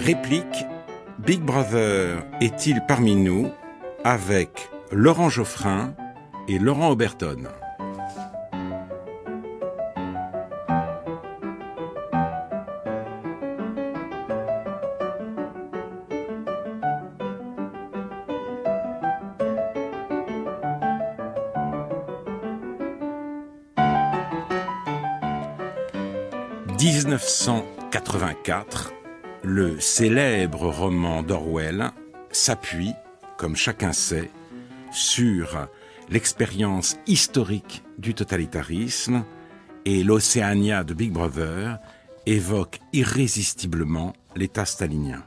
Réplique Big Brother est-il parmi nous avec Laurent Geoffrin et Laurent Oberton. « 1984, le célèbre roman d'Orwell s'appuie, comme chacun sait, sur l'expérience historique du totalitarisme et l'Océania de Big Brother évoque irrésistiblement l'État stalinien.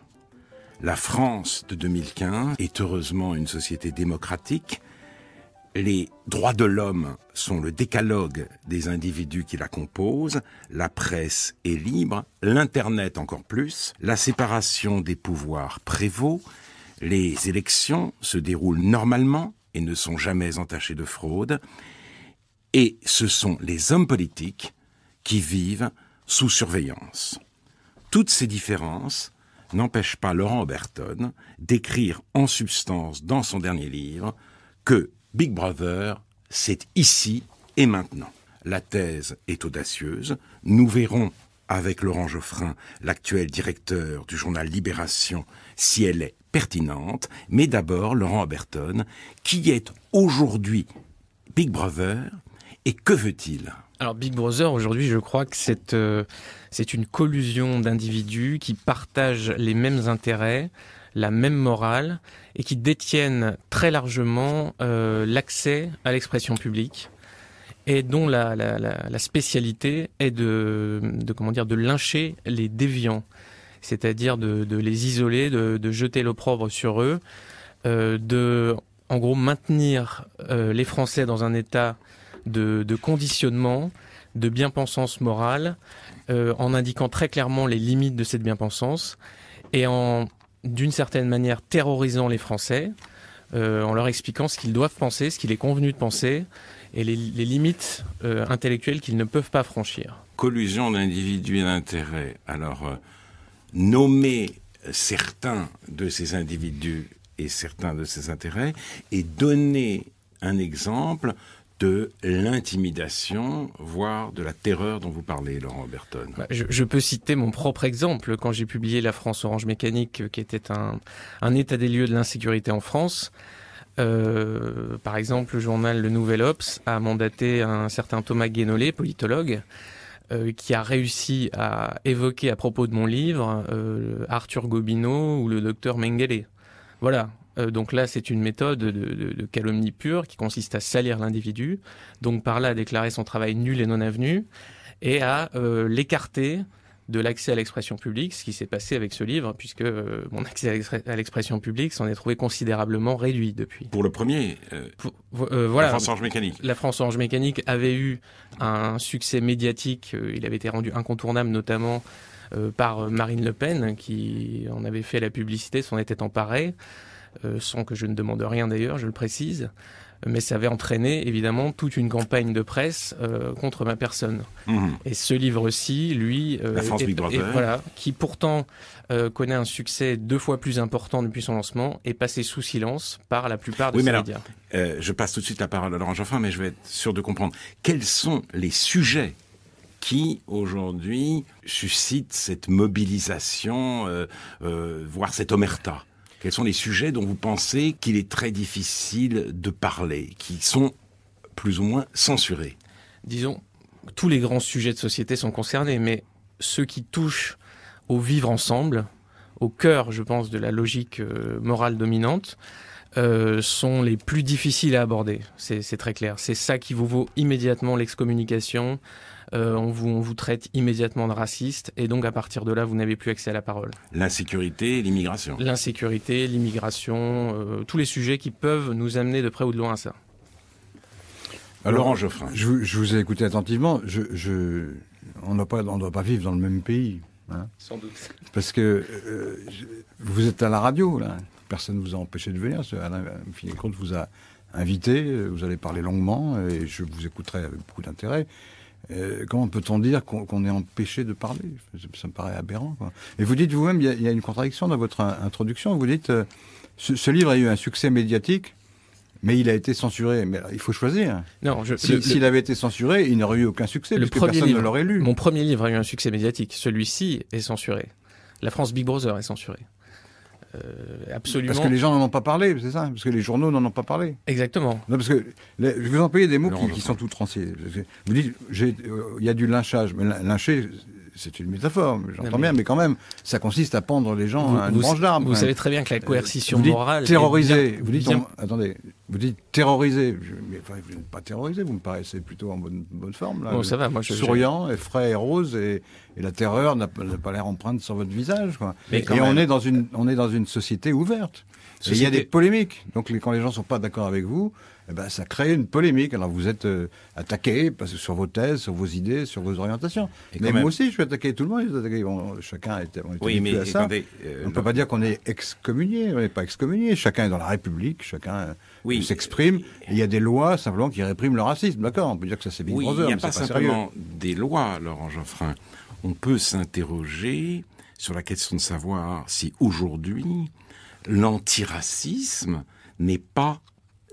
La France de 2015 est heureusement une société démocratique les droits de l'homme sont le décalogue des individus qui la composent, la presse est libre, l'Internet encore plus, la séparation des pouvoirs prévaut, les élections se déroulent normalement et ne sont jamais entachées de fraude, et ce sont les hommes politiques qui vivent sous surveillance. Toutes ces différences n'empêchent pas Laurent Oberton d'écrire en substance dans son dernier livre que Big Brother, c'est ici et maintenant. La thèse est audacieuse. Nous verrons avec Laurent Geoffrin, l'actuel directeur du journal Libération, si elle est pertinente. Mais d'abord, Laurent Aberton, qui est aujourd'hui Big Brother et que veut-il alors Big Brother, aujourd'hui, je crois que euh, c'est une collusion d'individus qui partagent les mêmes intérêts, la même morale et qui détiennent très largement euh, l'accès à l'expression publique et dont la, la, spécialité est de, de, comment dire de lyncher les déviants, c'est-à-dire de, les isoler, de, jeter l'opprobre sur eux, euh, de en gros maintenir euh, les Français dans un état de, conditionnement, de bien-pensance morale, en indiquant très clairement les limites de cette bien-pensance et en d'une certaine manière terrorisant les Français euh, en leur expliquant ce qu'ils doivent penser, ce qu'il est convenu de penser et les, limites euh, intellectuelles qu'ils ne peuvent pas franchir. Collusion d'individus et d'intérêts. Alors, euh, nommer certains de ces individus et certains de ces intérêts et donner un exemple de l'intimidation, voire de la terreur dont vous parlez, Laurent Berton. Bah, je, peux citer mon propre exemple. Quand j'ai publié La France Orange Mécanique, euh, qui était un, état des lieux de l'insécurité en France, euh, par exemple, le journal Le Nouvel Ops a mandaté un certain Thomas Guénolé, politologue, euh, qui a réussi à évoquer à propos de mon livre Arthur Gobineau ou le docteur Mengele. Voilà, euh, donc là, c'est une méthode de, calomnie pure qui consiste à salir l'individu, donc par là à déclarer son travail nul et non avenu, et à euh, l'écarter de l'accès à l'expression publique, ce qui s'est passé avec ce livre, puisque euh, mon accès à l'expression publique s'en est trouvé considérablement réduit depuis. Pour le premier, voilà, la France Orange Mécanique. La France Orange Mécanique avait eu un succès médiatique, il avait été rendu incontournable notamment par Marine Le Pen, qui en avait fait la publicité, s'en était emparée. Euh, sans que je ne demande rien d'ailleurs, je le précise mais ça avait entraîné évidemment toute une campagne de presse euh, contre ma personne. Mhm. Et ce livre-ci, lui, euh, qui pourtant connaît un succès deux fois plus important depuis son lancement, est passé sous silence par la plupart de médias. je passe tout de suite la parole à Laurent Joffrin, mais je vais être sûr de comprendre. Quels sont les sujets qui aujourd'hui suscitent cette mobilisation, voire cette omerta quels sont les sujets dont vous pensez qu'il est très difficile de parler, qui sont plus ou moins censurés Disons, tous les grands sujets de société sont concernés, mais ceux qui touchent au vivre ensemble, au cœur, je pense, de la logique euh, morale dominante, euh, sont les plus difficiles à aborder. C'est très clair. C'est ça qui vous vaut immédiatement l'excommunication, euh, on, vous, vous traite immédiatement de raciste, et donc à partir de là, vous n'avez plus accès à la parole. L'insécurité l'immigration. L'insécurité, l'immigration, euh, tous les sujets qui peuvent nous amener de près ou de loin à ça. Alors, euh, Laurent Geoffrin. Je, vous ai écouté attentivement. Je, je, on ne doit pas vivre dans le même pays. Hein. Sans doute. Parce que vous êtes à la radio, là. Personne ne vous a empêché de venir. Alain compte, vous a invité. Vous allez parler longuement et je vous écouterai avec beaucoup d'intérêt. Euh, comment peut-on dire qu'on est empêché de parler Ça me paraît aberrant. Et vous dites vous-même, il y, a une contradiction dans votre introduction. Vous dites, euh, ce, livre a eu un succès médiatique, mais il a été censuré. Mais il faut choisir. Non, s'il avait été censuré, il n'aurait eu aucun succès. Le personne ne l'aurait lu. Mon premier livre a eu un succès médiatique. Celui-ci est censuré. La France Big Brother est censurée. Euh, parce que les gens n'en ont pas parlé, c'est ça Parce que les journaux n'en ont pas parlé. Exactement. Non, parce que je vous des mots qui, sont tout tranchés. Vous dites, euh, il y a du lynchage, mais lyncher, c'est une métaphore, j'entends bien, mais quand même, ça consiste à pendre les gens à une vous, branche Vous savez très bien que la euh, coercition vous dites morale. Terroriser. vous dites, attendez, vous dites terroriser. mais enfin, vous n'êtes pas terrorisé, vous me paraissez plutôt en bonne, forme. Là. Bon, ça va, moi je. Souriant, et frais et rose, et, la terreur n'a pas l'air empreinte sur votre visage. Quoi. et on, est dans une, on est dans une société ouverte. il y a des polémiques. Donc quand les gens ne sont pas d'accord avec vous, eh ben, ça crée une polémique. Alors vous êtes euh, attaqué parce que sur vos thèses, sur vos idées, sur vos orientations. mais moi aussi, je suis attaqué. Tout le monde est attaqué. chacun est, on à ça. Euh, on ne peut pas dire qu'on est excommunié. On n'est pas excommunié. Chacun est dans la République. Chacun euh, s'exprime. Il y a des lois simplement qui répriment le racisme. D'accord. On peut dire que ça c'est bien oui, Il n'y a pas, simplement des lois, Laurent Geoffrin. On peut s'interroger sur la question de savoir si aujourd'hui l'antiracisme n'est pas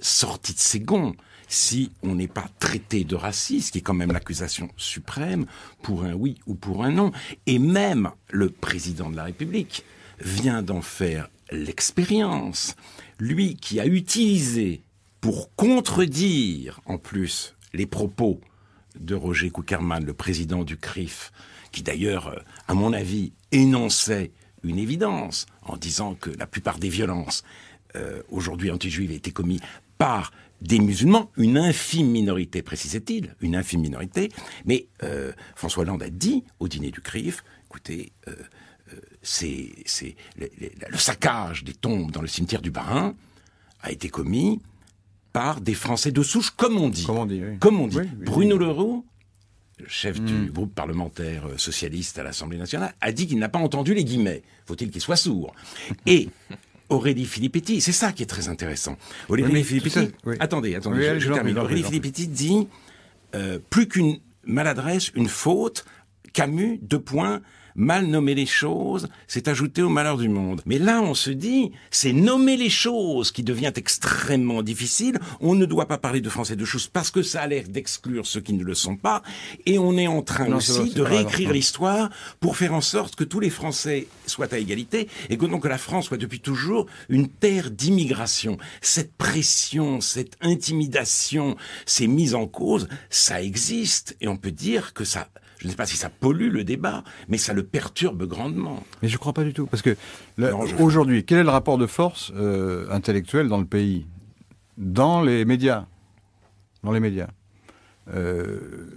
sorti de ses gonds si on n'est pas traité de raciste, qui est quand même l'accusation suprême, pour un oui ou pour un non. Et même le président de la République vient d'en faire l'expérience. Lui qui a utilisé pour contredire, en plus, les propos de Roger Kuckerman, le président du CRIF, qui d'ailleurs, euh, à mon avis, énonçait une évidence en disant que la plupart des violences euh, aujourd'hui anti-juives étaient commises par des musulmans, une infime minorité, précisait-il, une infime minorité. Mais euh, François Hollande a dit au dîner du CRIF, écoutez, euh, euh, c'est, le, saccage des tombes dans le cimetière du Barin a été commis par des Français de souche, comme on dit. Comme on dit, oui. comme on dit. Bruno Leroux, chef du hmm. groupe parlementaire socialiste à l'Assemblée nationale, a dit qu'il n'a pas entendu les guillemets. Faut-il qu'il soit sourd Et Aurélie Filippetti. C'est ça qui est très intéressant. Aurélie Filippetti. Attendez, attendez, je, termine. Aurélie Filippetti dit euh, plus qu'une maladresse, une faute. Camus, deux points, mal nommer les choses, c'est ajouter au malheur du monde. Mais là, on se dit, c'est nommer les choses qui devient extrêmement difficile. On ne doit pas parler de français de choses parce que ça a l'air d'exclure ceux qui ne le sont pas. Et on est en train aussi de réécrire l'histoire pour faire en sorte que tous les Français soient à égalité et que donc la France soit depuis toujours une terre d'immigration. Cette pression, cette intimidation, ces mises en cause, ça existe et on peut dire que ça je ne sais pas si ça pollue le débat, mais ça le perturbe grandement. Mais je ne crois pas du tout, parce que aujourd'hui, quel est le rapport de force euh, intellectuel dans le pays Dans les médias. Dans les médias. Euh,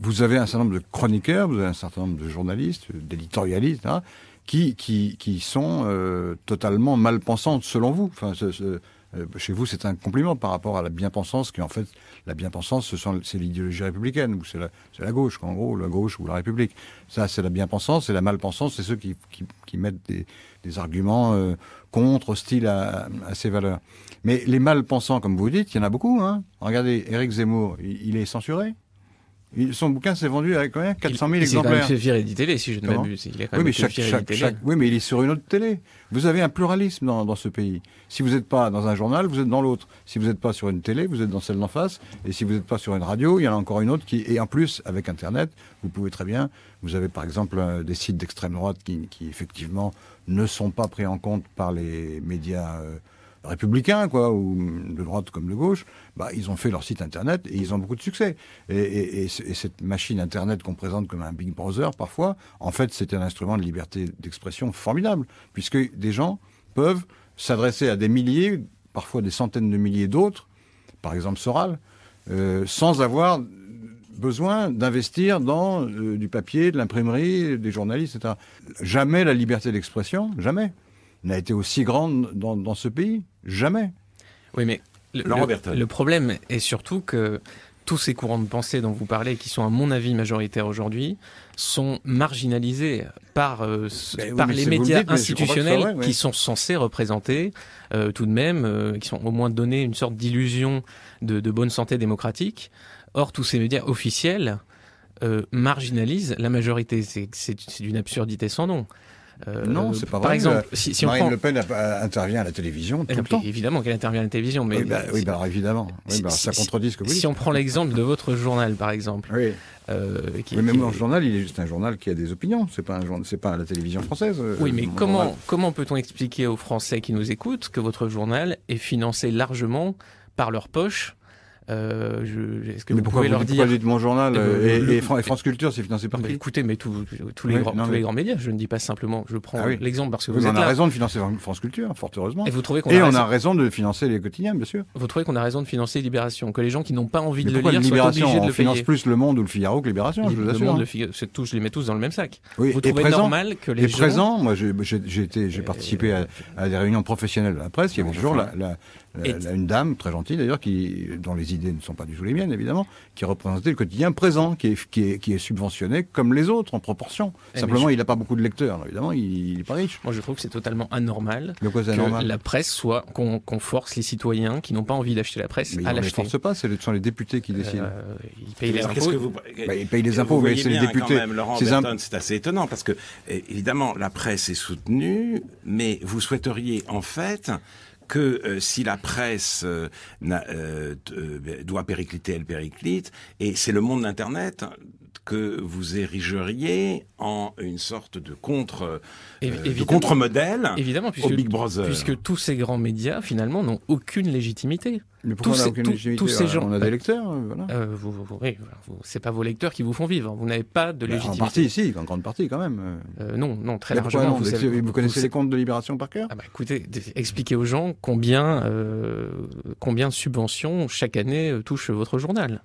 vous avez un certain nombre de chroniqueurs, vous avez un certain nombre de journalistes, d'éditorialistes, hein, qui, qui, sont euh, totalement mal pensants selon vous. Euh, chez vous, c'est un compliment par rapport à la bien-pensance, qui en fait, la bien-pensance, c'est l'idéologie républicaine, ou c'est la, gauche, en gros, la gauche ou la République. Ça, c'est la bien-pensance, et la mal-pensance, c'est ceux qui, mettent des, arguments euh, contre, hostiles à, à, ces valeurs. Mais les mal-pensants, comme vous dites, il y en a beaucoup. Hein. Regardez, Éric Zemmour, il est censuré son bouquin s'est vendu à combien 400 000 exemplaires. Il s'est télé, si je ne m'abuse. Oui, mais oui, mais il est sur une autre télé. Vous avez un pluralisme dans, ce pays. Si vous n'êtes pas dans un journal, vous êtes dans l'autre. Si vous n'êtes pas sur une télé, vous êtes dans celle d'en face. Et si vous n'êtes pas sur une radio, il y en a encore une autre et en plus, avec Internet, vous pouvez très bien, vous avez par exemple euh, des sites d'extrême droite qui, qui, effectivement ne sont pas pris en compte par les médias euh, républicains, quoi, ou de droite comme de gauche, bah, ils ont fait leur site internet et ils ont beaucoup de succès. Et, cette machine internet qu'on présente comme un Big Brother parfois, en fait, c'est un instrument de liberté d'expression formidable, puisque des gens peuvent s'adresser à des milliers, parfois des centaines de milliers d'autres, par exemple Soral, euh, sans avoir besoin d'investir dans euh, du papier, de l'imprimerie, des journalistes, etc. Jamais la liberté d'expression, jamais, n'a été aussi grande dans ce pays. Jamais. Oui, mais le, problème est surtout que tous ces courants de pensée dont vous parlez, qui sont à mon avis majoritaires aujourd'hui, sont marginalisés par, euh, ben par les médias institutionnels qui sont censés représenter euh, tout de même, euh, qui sont au moins donnés une sorte d'illusion de, de, bonne santé démocratique. Or, tous ces médias officiels marginalisent la majorité. C'est d'une absurdité sans nom. Euh, non, c'est pas vrai. Par exemple, si, Marine Le Pen intervient à la télévision tout le temps. Évidemment qu'elle intervient à la télévision, mais oui, bah, bah, évidemment. Bah, ça contredit ce que vous dites. Si on prend l'exemple de votre journal, par exemple. Oui. Euh, mais mon journal, il est juste un journal qui a des opinions. C'est pas un c'est pas la télévision française. Euh, oui, mais comment comment peut-on expliquer aux Français qui nous écoutent que votre journal est financé largement par leur poche euh, je, est-ce que mais vous pourquoi pouvez vous leur dites mon journal eh ben, euh, et, France Culture, c'est financé par bah, qui Écoutez, mais tous les, grands, les grands médias. Je ne dis pas simplement. Je prends ah l'exemple parce que vous, avez on raison de financer France Culture, fort heureusement. Et vous trouvez qu'on a on raison... a raison de financer les quotidiens, bien sûr. Vous trouvez qu'on a raison de financer Libération, que les gens qui n'ont pas envie de le lire Libération, soient obligés de le finance plus Le Monde ou Le Figaro que Libération. Je vous assure. Hein. tous, je les mets tous dans le même sac. vous trouvez normal que les gens. présent. Moi, j'ai participé à des réunions professionnelles de la presse. Il y avait toujours la a Une dame, très gentille d'ailleurs, qui, dont les idées ne sont pas du tout les miennes, évidemment, qui représentait le quotidien présent, qui est, qui est, subventionné comme les autres, en proportion. Eh Simplement, il n'a pas beaucoup de lecteurs, évidemment, il n'est pas riche. Moi, je trouve que c'est totalement anormal que la presse soit, qu'on force les citoyens qui n'ont pas envie d'acheter la presse à l'acheter. Ils ne forcent pas, ce sont les députés qui décident. Euh, bah, ils payent les impôts. Que vous... ils payent les impôts, mais c'est les députés. C'est assez étonnant, parce que, évidemment, la presse est soutenue, mais vous souhaiteriez, en fait, que euh, si la presse euh, euh, doit péricliter, elle périclite, et c'est le monde d'Internet que vous érigeriez en une sorte de contre euh, modèle évidemment puisque, au Big Brother puisque tous ces grands médias finalement n'ont aucune légitimité mais pourquoi tous aucune légitimité euh, gens on a des lecteurs euh, voilà. Euh, vous, vous, c'est pas vos lecteurs qui vous font vivre vous n'avez pas de bah, légitimité en partie si en grande partie quand même non non très largement vous, connaissez les comptes de Libération par cœur ah bah, écoutez expliquez aux gens combien combien de subventions chaque année touchent votre journal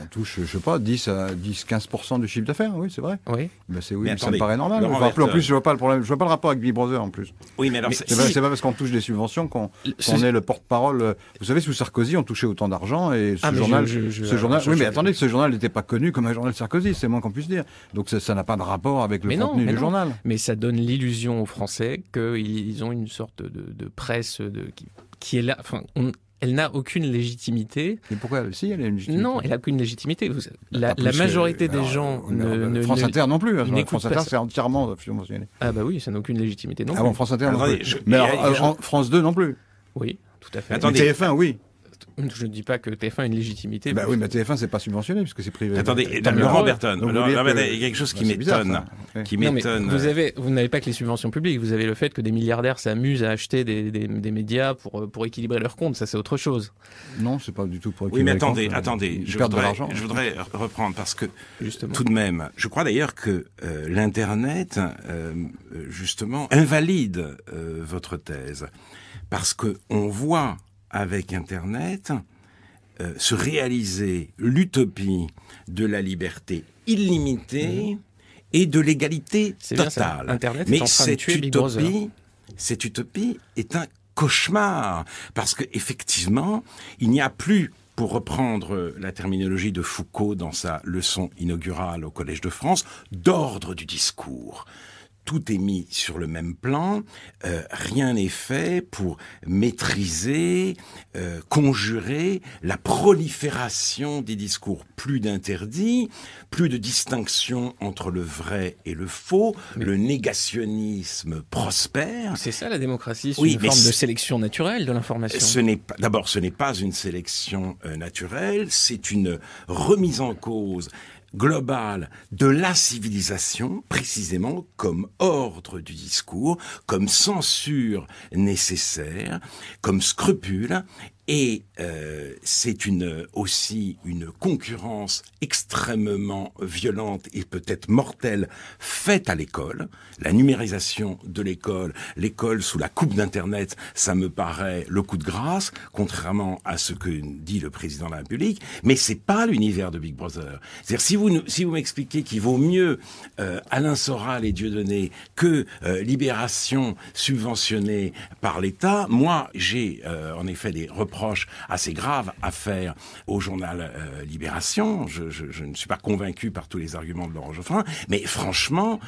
on touche, je sais pas, 10 à 10, 15% du chiffre d'affaires, oui, c'est vrai. Oui. Ben, c'est oui, ça me paraît normal. en plus, je vois pas le problème, je vois pas le rapport avec Big Brother en plus. Oui, mais alors c'est pas, parce qu'on touche des subventions qu'on est le porte-parole. Vous savez, sous Sarkozy, on touchait autant d'argent et ce ah, journal, je, ce journal, oui, mais attendez, ce journal n'était pas connu comme un journal Sarkozy, c'est moins qu'on puisse dire. Donc ça n'a pas de rapport avec le contenu du journal. Mais ça donne l'illusion aux Français qu'ils ont une sorte de, presse de, qui, est là. Enfin, on, elle n'a aucune légitimité. Mais pourquoi aussi elle a une légitimité. Non, elle n'a aucune légitimité. Ah, la, euh, majorité des gens. Ne, France Inter non plus. Hein, France Inter, c'est entièrement euh, Ah, bah oui, ça n'a aucune légitimité non ah bon, France Inter non plus. Mais France 2 non plus. Oui, tout à fait. Attendez. TF1, oui. Je ne dis pas que TF1 a une légitimité. Bah oui, mais TF1, c'est pas subventionné puisque c'est privé. Attendez, bah, Laurent Berton, il y a quelque chose bah, qui m'étonne. Vous avez, vous n'avez pas que les subventions publiques. Vous avez le fait que des milliardaires s'amusent à acheter des, des, médias pour euh, pour équilibrer leurs comptes. Ça, c'est autre chose. Non, c'est pas du tout pour équilibrer. Oui, mais attendez, attendez. Je voudrais, je voudrais reprendre parce que tout de même, je crois d'ailleurs que euh, l'internet, euh, justement, invalide votre thèse parce que on voit avec Internet, euh, se réaliser l'utopie de la liberté illimitée mhm. et de l'égalité totale. Internet Mais cette utopie, cette utopie est un cauchemar parce que effectivement, il n'y a plus pour reprendre la terminologie de Foucault dans sa leçon inaugurale au Collège de France, d'ordre du discours tout est mis sur le même plan, euh, rien n'est fait pour maîtriser, euh, conjurer la prolifération des discours. Plus d'interdits, plus de distinction entre le vrai et le faux, le négationnisme prospère. C'est ça la démocratie, c'est une forme de sélection naturelle de l'information. Ce n'est pas, d'abord, ce n'est pas une sélection euh, naturelle, c'est une remise en cause global de la civilisation, précisément comme ordre du discours, comme censure nécessaire, comme scrupule et euh, c'est une, aussi une concurrence extrêmement violente et peut-être mortelle faite à l'école. La numérisation de l'école, l'école sous la coupe d'Internet, ça me paraît le coup de grâce, contrairement à ce que dit le président de la République. Mais c'est pas l'univers de Big Brother. C'est-à-dire si vous si vous m'expliquez qu'il vaut mieux euh, Alain Soral et Dieudonné que euh, Libération subventionnée par l'État, moi j'ai en effet des proche assez grave à faire au journal euh, Libération. Je, ne suis pas convaincu par tous les arguments de Laurent Geoffrin, mais franchement,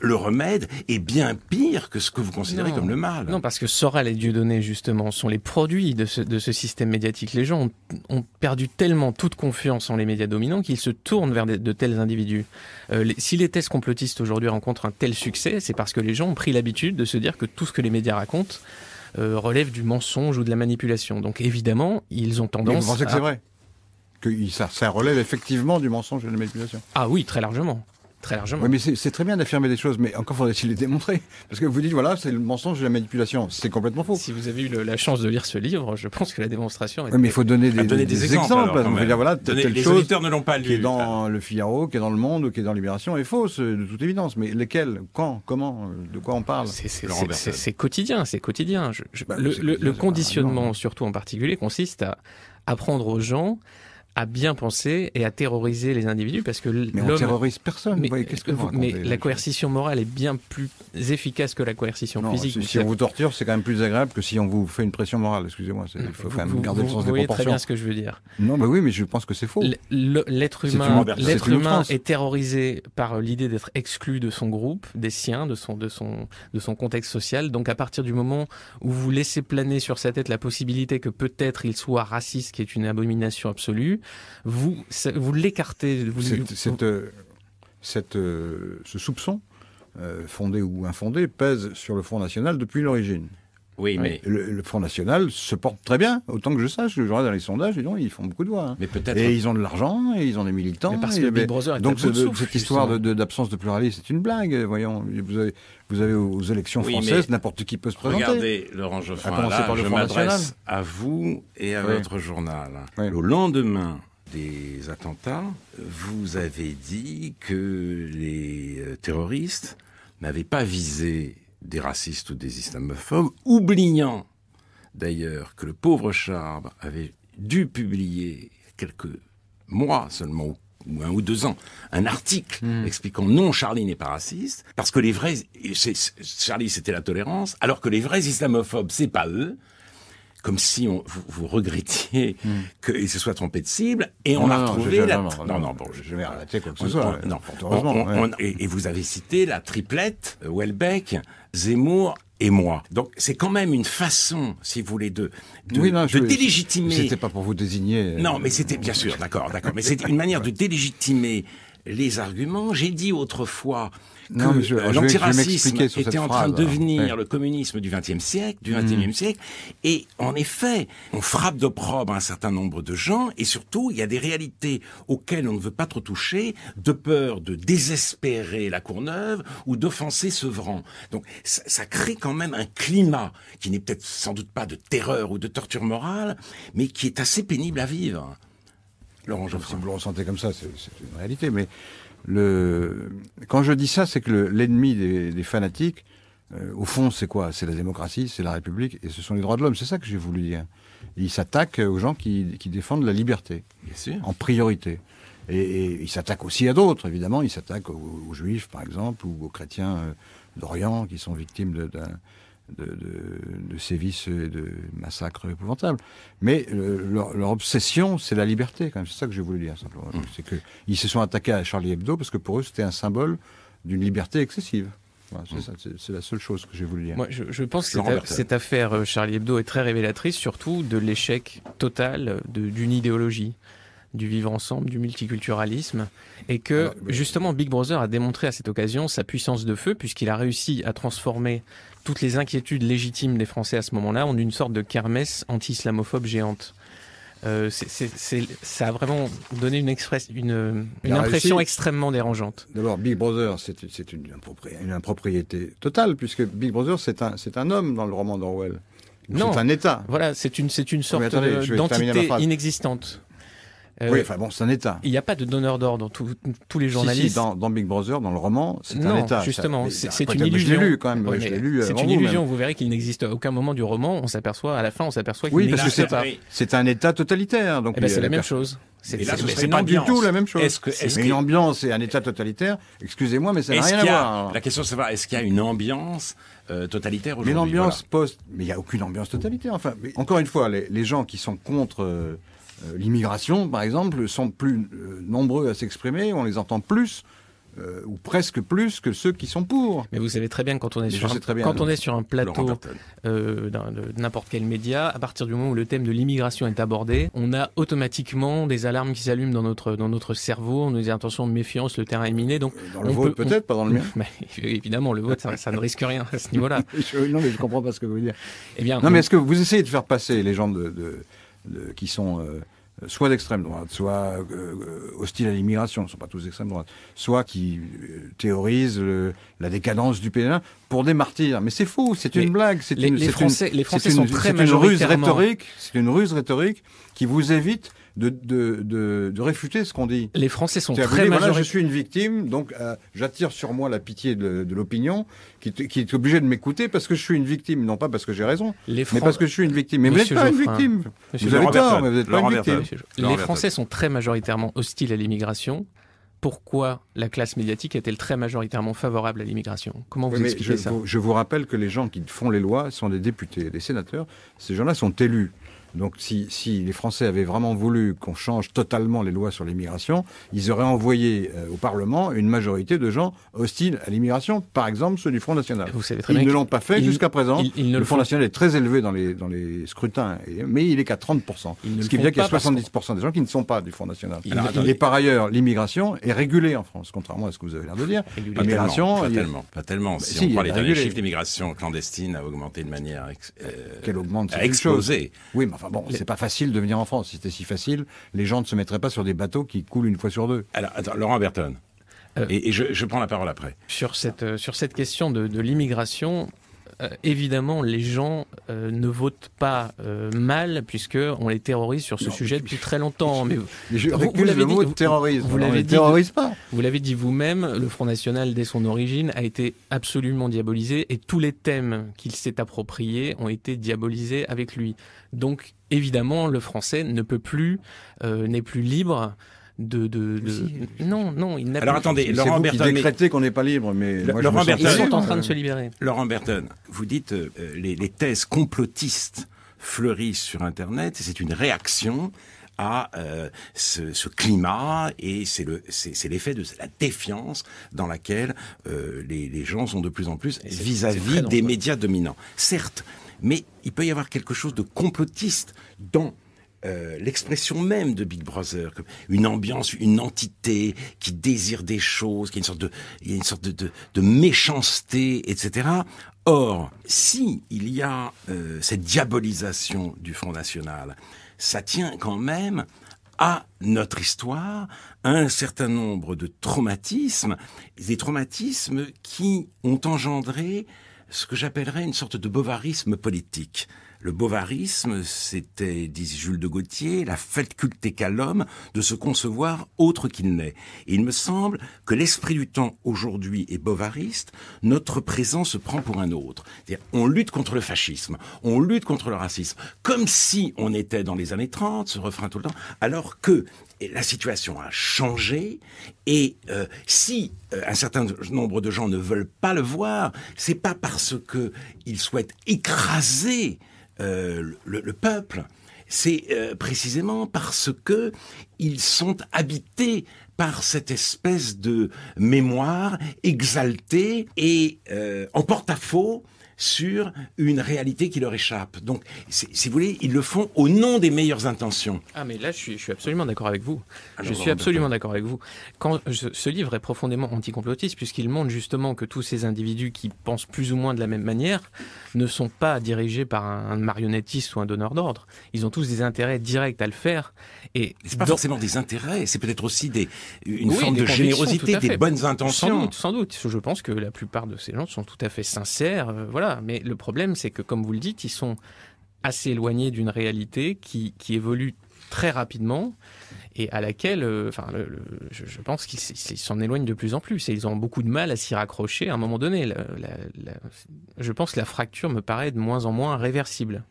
le remède est bien pire que ce que vous considérez comme le mal. Non, parce que Soral et Dieudonné, justement, sont les produits de ce, système médiatique. Les gens ont, perdu tellement toute confiance en les médias dominants qu'ils se tournent vers de, tels individus. Euh, si les thèses complotistes aujourd'hui rencontrent un tel succès, c'est parce que les gens ont pris l'habitude de se dire que tout ce que les médias racontent, euh, relève du mensonge ou de la manipulation. Donc évidemment, ils ont tendance. Mais vous pensez que c'est vrai que ça, ça relève effectivement du mensonge et de la manipulation. Ah oui, très largement. Très largement. Oui, mais c'est très bien d'affirmer des choses, mais encore faudrait-il les démontrer. Parce que vous dites, voilà, c'est le mensonge et la manipulation. C'est complètement faux. Si vous avez eu la chance de lire ce livre, je pense que la démonstration est. Oui, mais il faut donner ah, des, donner des, exemples. les chose ne l'ont pas lu. Qui est dans le Figaro, qui est dans Le Monde, qui est dans Libération est fausse, euh, de toute évidence. Mais lesquels Quand Comment euh, De quoi on parle C'est quotidien, c'est quotidien. le conditionnement, surtout en particulier, consiste à apprendre aux gens à bien penser et à terroriser les individus parce que mais terrorise personne. Mais, euh, mais la coercition morale est bien plus efficace que la coercition physique. Si on vous torture, c'est quand même plus agréable que si on vous fait une pression morale. Excusez-moi, il faut vous, garder le sens des proportions. Vous voyez très bien ce que je veux dire. Non, mais oui, mais je pense que c'est faux. L'être humain, l'être humain est terrorisé par euh, l'idée d'être exclu de son groupe, des siens, de son de son de son contexte social. Donc à partir du moment où vous laissez planer sur sa tête la possibilité que peut-être il soit raciste, qui est une abomination absolue, vous, vous l'écartez. Vous... Euh, cette, euh, ce soupçon, euh, fondé ou infondé, pèse sur le Front National depuis l'origine. Oui, mais. Le, Front National se porte très bien, autant que je sache. Je regarde dans les sondages, ils font beaucoup de voix. Hein. Mais peut-être. Et ils ont de l'argent, et ils ont des militants. Mais parce que Big ben, Brother est Donc, cette histoire d'absence de, de, pluralisme, c'est une blague, voyons. Vous avez, vous avez aux élections françaises, n'importe qui peut se présenter. Regardez, Laurent Geoffroy, là, je m'adresse à vous et à votre journal. Au Le lendemain des attentats, vous avez dit que les euh, terroristes n'avaient pas visé des racistes ou des islamophobes, oubliant d'ailleurs que le pauvre Charb avait dû publier quelques mois seulement, ou un ou deux ans, un article hmm. expliquant non, Charlie n'est pas raciste, parce que les vrais, Charlie c'était la tolérance, alors que les vrais islamophobes, c'est pas eux, comme si vous, regrettiez hmm. qu'ils se soit trompé de cible, et on a retrouvé non, Non, bon, je vais arrêter quoi que ce soit. non, heureusement. et, et, vous avez cité la triplette euh, Welbeck, Zemmour et moi. Donc c'est quand même une façon, si vous voulez, de, de, délégitimer. C'était pas pour vous désigner. Euh, non, mais c'était bien sûr, d'accord, d'accord. Mais c'est une manière de délégitimer les arguments. J'ai dit autrefois l'antiracisme était en train de hein. devenir le communisme du XXe siècle, du XXIe mmh. siècle. Et en effet, on frappe d'opprobre un certain nombre de gens, et surtout, il y a des réalités auxquelles on ne veut pas trop toucher, de peur de désespérer la Courneuve ou d'offenser Sevran. Donc, ça, crée quand même un climat qui n'est peut-être sans doute pas de terreur ou de torture morale, mais qui est assez pénible à vivre. Laurent Si vous le ressentez comme ça, c'est une réalité. Mais le... Quand je dis ça, c'est que l'ennemi des, fanatiques, euh, au fond, c'est quoi C'est la démocratie, c'est la République, et ce sont les droits de l'homme. C'est ça que j'ai voulu dire. ils s'attaquent aux gens qui, défendent la liberté, Bien sûr. en priorité. Et, et ils s'attaquent aussi à d'autres, évidemment. Ils s'attaquent aux, juifs, par exemple, ou aux chrétiens euh, d'Orient qui sont victimes d'un de, sévices et de massacres épouvantables. Mais leur, obsession, c'est la liberté, C'est ça que je voulais dire, simplement. Mm. C'est qu'ils se sont attaqués à Charlie Hebdo parce que pour eux, c'était un symbole d'une liberté excessive. Mm. c'est la seule chose que j'ai voulu dire. Moi, je, pense que cette, affaire euh, Charlie Hebdo est très révélatrice, surtout de l'échec total euh, d'une idéologie du vivre ensemble, du multiculturalisme, et que ah, bah, justement Big Brother a démontré à cette occasion sa puissance de feu puisqu'il a réussi à transformer toutes les inquiétudes légitimes des Français à ce moment-là ont une sorte de kermesse anti-islamophobe géante. Euh, ça a vraiment donné une, impression extrêmement dérangeante. D'abord, Big Brother, c'est une, impropriété totale, puisque Big Brother, c'est un, homme dans le roman d'Orwell. C'est un État. Voilà, c'est une, une sorte d'entité inexistante. Euh, oui, enfin bon, c'est un État. Il n'y a pas de donneur d'ordre dans tous les journalistes. dans, Big Brother, dans le roman, c'est un État. justement, c'est une illusion. Je lu quand même. Euh, c'est une illusion. Vous verrez qu'il n'existe à aucun moment du roman. On s'aperçoit à la fin, on s'aperçoit qu'il oui, parce que C'est un État totalitaire. Donc, eh ben, c'est la même chose. C'est pas du tout la même chose. Est-ce que est une ambiance et un État totalitaire Excusez-moi, mais ça n'a rien à voir. La question, c'est est-ce qu'il y a une ambiance euh, totalitaire aujourd'hui Mais l'ambiance post, mais il n'y a aucune ambiance totalitaire. Enfin, encore une fois, les, gens qui sont contre euh, l'immigration, par exemple, sont plus euh, nombreux à s'exprimer, on les entend plus euh, ou presque plus que ceux qui sont pour. Mais vous savez très bien quand on est, sur un, quand on est sur un plateau de n'importe quel média, à partir du moment où le thème de l'immigration est abordé, on a automatiquement des alarmes qui s'allument dans notre, dans notre cerveau, on a des intentions de méfiance, le terrain est miné. Donc dans le vôtre, vote peut, être pas dans le mien. Mais évidemment, le vote, ça, ne risque rien à ce niveau-là. non, mais je comprends pas ce que vous voulez dire. Eh bien, non, mais est-ce que vous essayez de faire passer les gens de qui sont euh, soit d'extrême droite, soit euh, hostiles à l'immigration, ne sont pas tous d'extrême droite, soit qui euh, théorisent la décadence du PNR pour des martyrs. Mais c'est faux, c'est une blague, c'est une, les Français, les sont très ruse rhétorique, c'est une ruse rhétorique qui vous évite de, réfuter ce qu'on dit. Les Français sont très majoritaires. Je suis une victime, donc euh, j'attire sur moi la pitié de, l'opinion qui, qui, est obligée de m'écouter parce que je suis une victime, non pas parce que j'ai raison, mais parce que je suis une victime. Mais vous n'êtes pas une victime. vous avez tort, mais vous n'êtes pas une victime. Les Français sont très majoritairement hostiles à l'immigration pourquoi la classe médiatique est-elle très majoritairement favorable à l'immigration Comment vous expliquez je, ça vous, Je vous rappelle que les gens qui font les lois sont des députés, des sénateurs. Ces gens-là sont élus. Donc si, les Français avaient vraiment voulu qu'on change totalement les lois sur l'immigration, ils auraient envoyé euh, au Parlement une majorité de gens hostiles à l'immigration, par exemple ceux du Front National. ils ne l'ont pas fait jusqu'à présent. le, Front National est très élevé dans les, dans les scrutins, mais il est qu'à 30%. ce qui veut dire qu'il y a 70% des gens qui ne sont pas du Front National. et par ailleurs, l'immigration est régulée en France, contrairement à ce que vous avez l'air de dire. L'immigration... Pas, tellement. Bah, si, on parlait les chiffres, d'immigration clandestine a augmenté de manière... Euh, Qu'elle augmente, c'est explosé. Oui, mais Enfin bon, c'est pas facile de venir en France. Si c'était si facile, les gens ne se mettraient pas sur des bateaux qui coulent une fois sur deux. Alors, attends, Laurent Berton. Euh, et, je, prends la parole après. Sur cette, euh, sur cette question de l'immigration, euh, évidemment, les gens euh, ne votent pas euh, mal, puisque on les terrorise sur ce sujet depuis très longtemps. mais vous, l'avez dit, vous, Vous pas. Vous l'avez dit vous-même. Le Front National, dès son origine, a été absolument diabolisé, et tous les thèmes qu'il s'est appropriés ont été diabolisés avec lui. Donc, évidemment, le Français ne peut plus, n'est plus libre de. Euh, non, non, il n'a Alors qu'on n'est pas libre, mais. moi, Ils sont en train de se libérer. Laurent Berton, vous dites que euh, les, thèses complotistes fleurissent sur Internet c'est une réaction à euh, ce, climat et c'est l'effet de la défiance dans laquelle les, gens sont de plus en plus vis à -vis des médias dominants. Certes, mais il peut y avoir quelque chose de complotiste dans euh, l'expression même de Big Brother, une ambiance, une entité qui désire des choses, qui a une sorte de, il y a une sorte de, de, de méchanceté, etc. Or, si il y a euh, cette diabolisation du Front National, ça tient quand même à notre histoire à un certain nombre de traumatismes, des traumatismes qui ont engendré ce que j'appellerais une sorte de bovarisme politique. Le bovarisme, c'était, disait Jules de Gauthier, la faculté qu'a l'homme de se concevoir autre qu'il n'est. il me semble que l'esprit du temps aujourd'hui est bovariste, notre présent se prend pour un autre. On lutte contre le fascisme, on lutte contre le racisme, comme si on était dans les années 30, ce refrain tout le temps, alors que la situation a changé et euh, si euh, un certain nombre de gens ne veulent pas le voir, c'est pas parce que ils souhaitent écraser euh, le, peuple, c'est euh, précisément parce que ils sont habités par cette espèce de mémoire exaltée et euh, en porte-à-faux sur une réalité qui leur échappe. Donc, si vous voulez, ils le font au nom des meilleures intentions. Ah, mais là, je suis, absolument d'accord avec vous. je suis absolument d'accord avec vous. Ah Quand ce livre est profondément anticomplotiste, puisqu'il montre justement que tous ces individus qui pensent plus ou moins de la même manière ne sont pas dirigés par un, marionnettiste ou un donneur d'ordre. Ils ont tous des intérêts directs à le faire. Et c'est pas forcément des intérêts, c'est peut-être aussi une forme de générosité, des bonnes intentions. Sans doute, Je pense que la plupart de ces gens sont tout à fait sincères. Euh, voilà mais le problème, c'est que, comme vous le dites, ils sont assez éloignés d'une réalité qui, évolue très rapidement et à laquelle, euh, enfin, je, pense qu'ils s'en éloignent de plus en plus et ils ont beaucoup de mal à s'y raccrocher à un moment donné. je pense que la fracture me paraît de moins en moins réversible.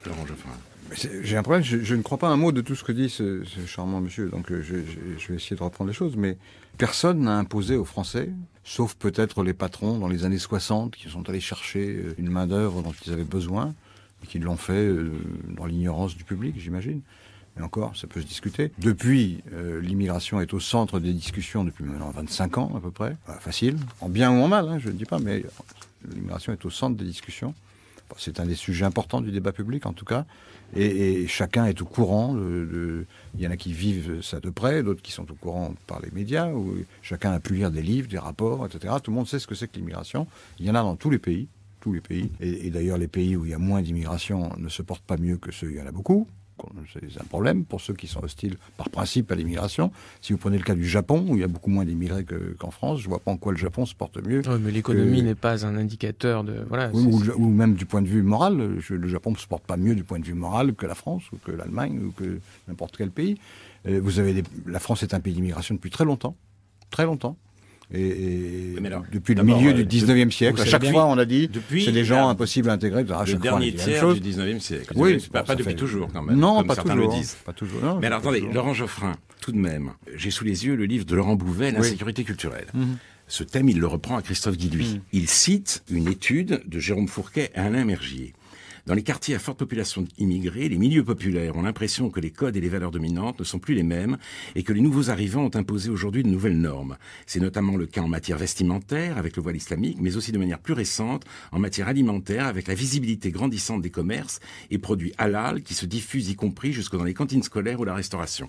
J'ai un problème, je, ne crois pas un mot de tout ce que dit ce, charmant monsieur, donc euh, je, je, vais essayer de reprendre les choses, mais personne n'a imposé aux Français sauf peut-être les patrons dans les années 60 qui sont allés chercher euh, une main-d'œuvre dont ils avaient besoin et qui l'ont fait euh, dans l'ignorance du public, j'imagine. Mais encore, ça peut se discuter. Depuis, euh, l'immigration est au centre des discussions depuis maintenant 25 ans à peu près. facile, en bien ou en mal, hein, je ne dis pas, mais l'immigration est au centre des discussions. C'est un des sujets importants du débat public, en tout cas. Et, chacun est au courant. De, Il y en a qui vivent ça de près, d'autres qui sont au courant par les médias. chacun a pu lire des livres, des rapports, etc. Tout le monde sait ce que c'est que l'immigration. Il y en a dans tous les pays tous les pays. Et, et d'ailleurs, les pays où il y a moins d'immigration ne se portent pas mieux que ceux où il y en a beaucoup c'est un problème pour ceux qui sont hostiles par principe à l'immigration. Si vous prenez le cas du Japon, où il y a beaucoup moins d'immigrés qu'en France, je vois pas en quoi le Japon se porte mieux. mais l'économie n'est pas un indicateur de. Voilà, ou, même du point de vue moral. le Japon ne se porte pas mieux du point de vue moral que la France, ou que l'Allemagne, ou que n'importe quel pays. Euh, vous avez La France est un pays d'immigration depuis très longtemps. Très longtemps. Et, depuis le milieu euh, du 19e siècle, à chaque fois on a dit c'est des gens impossibles à intégrer. À chaque le dernier fois, tiers du 19e siècle. Oui, pas, depuis toujours quand même. Non, pas, toujours, Mais alors attendez, Laurent Geoffrin, tout de même, j'ai sous les yeux le livre de Laurent Bouvet, L'insécurité culturelle. Mhm. Ce thème, il le reprend à Christophe Guidouy. Mhm. Il cite une étude de Jérôme Fourquet et Alain Mergier. Dans les quartiers à forte population immigrée, les milieux populaires ont l'impression que les codes et les valeurs dominantes ne sont plus les mêmes et que les nouveaux arrivants ont imposé aujourd'hui de nouvelles normes. C'est notamment le cas en matière vestimentaire avec le voile islamique, mais aussi de manière plus récente en matière alimentaire avec la visibilité grandissante des commerces et produits halal qui se diffusent y compris jusque dans les cantines scolaires ou la restauration.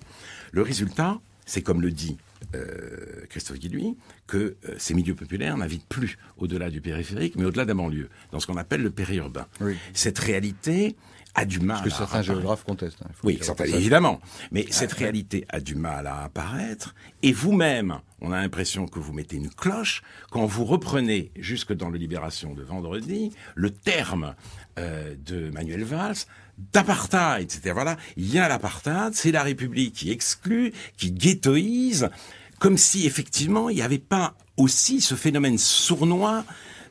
Le résultat, c'est comme le dit euh, Christophe Guilluy, que euh, ces milieux populaires n'invitent plus au-delà du périphérique, mais au-delà de banlieue, dans ce qu'on appelle le périurbain. Cette réalité a du mal. Ce que certains géographes contestent. Hein, oui, évidemment. Mais ah, cette réalité a du mal à apparaître. Et vous-même, on a l'impression que vous mettez une cloche quand vous reprenez, jusque dans le Libération de vendredi, le terme euh, de Manuel Valls d'apartheid, etc. Voilà, il y a l'apartheid, c'est la République qui exclut, qui ghettoise, comme si effectivement il n'y avait pas aussi ce phénomène sournois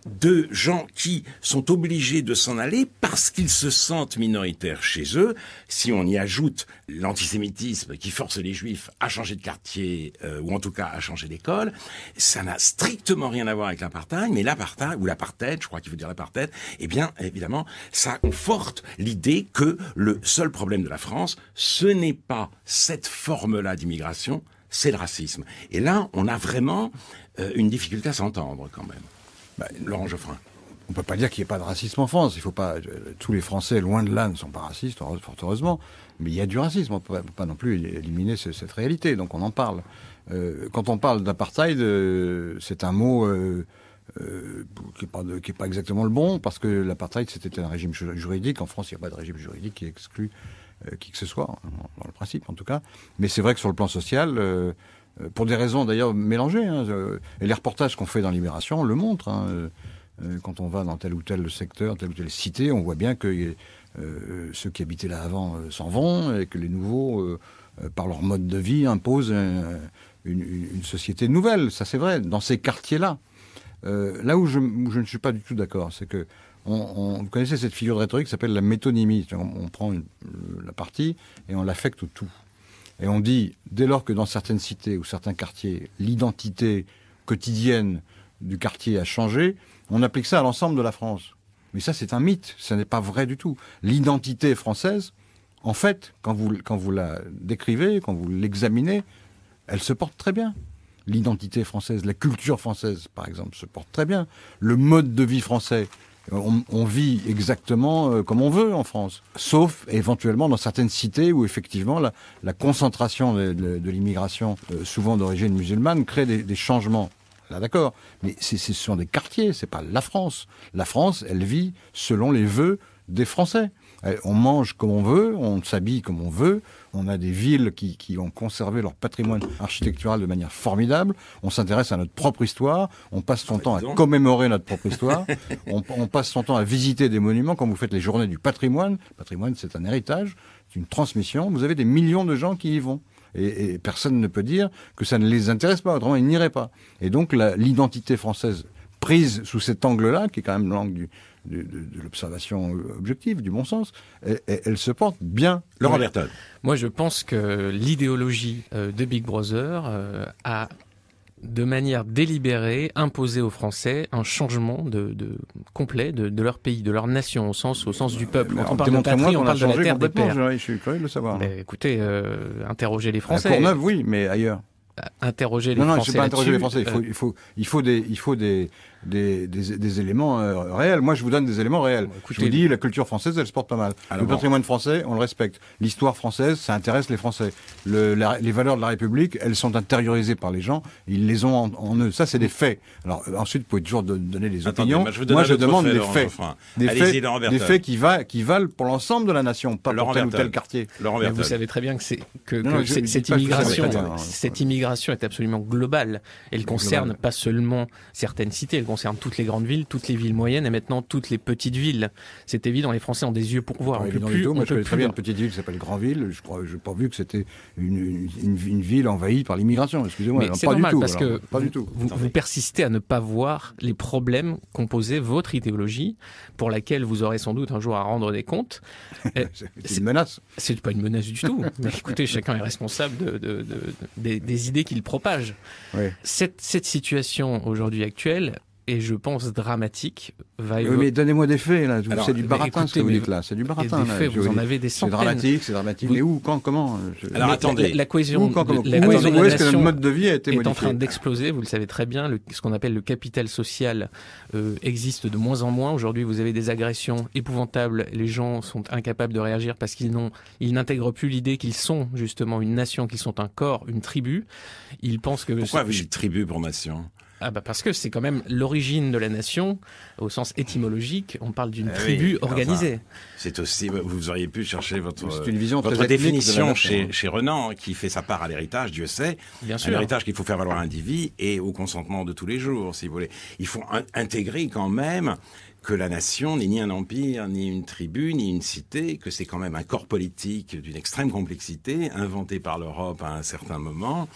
de gens qui sont obligés de s'en aller parce qu'ils se sentent minoritaires chez eux. Si on y ajoute l'antisémitisme qui force les juifs à changer de quartier, euh, ou en tout cas à changer d'école, ça n'a strictement rien à voir avec l'apartheid, mais l'apartheid, ou l'apartheid, je crois qu'il faut dire l'apartheid, eh bien, évidemment, ça conforte l'idée que le seul problème de la France, ce n'est pas cette forme-là d'immigration, c'est le racisme. Et là, on a vraiment euh, une difficulté à s'entendre quand même. Bah, Laurent Geoffrin on ne peut pas dire qu'il n'y ait pas de racisme en France. Il faut pas. Euh, tous les Français, loin de là, ne sont pas racistes, fort heureusement. Mais il y a du racisme. On ne peut pas non plus éliminer cette réalité. Donc on en parle. Euh, quand on parle d'apartheid, euh, c'est un mot. qui n'est pas, pas, exactement le bon, parce que l'apartheid, c'était un régime juridique. En France, il n'y a pas de régime juridique qui exclut qui que ce soit, hein, dans le principe en tout cas. Mais c'est vrai que sur le plan social, euh, pour des raisons d'ailleurs mélangées. Hein, et les reportages qu'on fait dans Libération le montrent. Hein, euh, euh, quand on va dans tel ou tel secteur, telle ou telle cité, on voit bien que ceux qui habitaient là avant s'en vont et que les nouveaux, par leur mode de vie, imposent une, société nouvelle. Ça, c'est vrai, dans ces quartiers-là. là où je, ne suis pas du tout d'accord, c'est que vous connaissez cette figure de rhétorique qui s'appelle la métonymie. On, prend la partie et on l'affecte au tout. Et on dit, dès lors que dans certaines cités ou certains quartiers, l'identité quotidienne du quartier a changé, on applique ça à l'ensemble de la France. Mais ça, c'est un mythe, ce n'est pas vrai du tout. L'identité française, en fait, quand vous, quand vous la décrivez, quand vous l'examinez, elle se porte très bien. L'identité française, la culture française, par exemple, se porte très bien. Le mode de vie français on, vit exactement euh, comme on veut en France, sauf éventuellement dans certaines cités où effectivement la, concentration de, l'immigration, euh, souvent d'origine musulmane, crée des, des changements. Là, d'accord, mais ce sont des quartiers, c'est pas la France. La France, elle vit selon les vœux des Français. Eh, on mange comme on veut, on s'habille comme on veut, on a des villes qui, qui, ont conservé leur patrimoine architectural de manière formidable, on s'intéresse à notre propre histoire, on passe son ah, bah, temps à commémorer notre propre histoire, on, passe son temps à visiter des monuments quand vous faites les journées du patrimoine. patrimoine, c'est un héritage, c'est une transmission, vous avez des millions de gens qui y vont. Et, et, personne ne peut dire que ça ne les intéresse pas, autrement ils n'iraient pas. Et donc l'identité française prise sous cet angle-là, qui est quand même l'angle du, de, l'observation objective, du bon sens, elle, se porte bien. Laurent Moi, je pense que l'idéologie euh, de Big Brother euh, a de manière délibérée, imposé aux Français un changement de, complet de, leur pays, de leur nation, au sens, au sens du euh, peuple. Quand on parle de patrie, on, on parle de la terre des pères. écoutez, interroger les Français. oui, mais ailleurs. Interroger les Français. Non, non, pas interroger les Français. il faut des, il faut des, des, éléments euh, réels. Moi, je vous donne des éléments réels. je vous dis, la culture française, elle se porte pas mal. le patrimoine français, on le respecte. L'histoire française, ça intéresse les Français. les valeurs de la République, elles sont intériorisées par les gens. Ils les ont en, eux. Ça, c'est des faits. Alors euh, ensuite, vous pouvez toujours donner des opinions. moi, je demande des faits, des faits, qui, va, qui valent pour l'ensemble de la nation, pas pour tel ou tel quartier. vous savez très bien que que, cette immigration, cette immigration est absolument globale. Elle concerne pas seulement certaines cités concerne toutes les grandes villes, toutes les villes moyennes et maintenant toutes les petites villes. C'est évident, les Français ont des yeux pour voir. Plus, moi je connais très bien une petite ville qui s'appelle Grandville. Je crois, n'ai pas vu que c'était une, ville envahie par l'immigration. Excusez-moi, c'est du tout, parce que pas du tout. Vous, persistez à ne pas voir les problèmes composés votre idéologie, pour laquelle vous aurez sans doute un jour à rendre des comptes. Euh, c'est une menace. C'est pas une menace du tout. écoutez, chacun est responsable des, idées qu'il propage. Cette, cette situation aujourd'hui actuelle, et je pense dramatique va mais donnez-moi des faits là. C'est du baratin ce que vous dites là. C'est du baratin. vous en avez des centaines. C'est dramatique, c'est dramatique. Mais où, quand, comment Alors attendez. La, cohésion, où, la, est-ce que le mode de vie a été est en train d'exploser. Vous le savez très bien. ce qu'on appelle le capital social euh, existe de moins en moins. Aujourd'hui, vous avez des agressions épouvantables. Les gens sont incapables de réagir parce qu'ils n'ont, ils n'intègrent plus l'idée qu'ils sont justement une nation, qu'ils sont un corps, une tribu. Ils pensent que. Pourquoi vous dites tribu pour nation ah bah parce que c'est quand même l'origine de la nation, au sens étymologique, on parle d'une ah tribu organisée. c'est aussi, vous auriez pu chercher votre, une vision votre définition chez, chez, Renan, qui fait sa part à l'héritage, Dieu sait, Bien sûr. un qu'il faut faire valoir à et au consentement de tous les jours, si vous voulez. Il faut intégrer quand même que la nation n'est ni un empire, ni une tribu, ni une cité, que c'est quand même un corps politique d'une extrême complexité, inventé par l'Europe à un certain moment,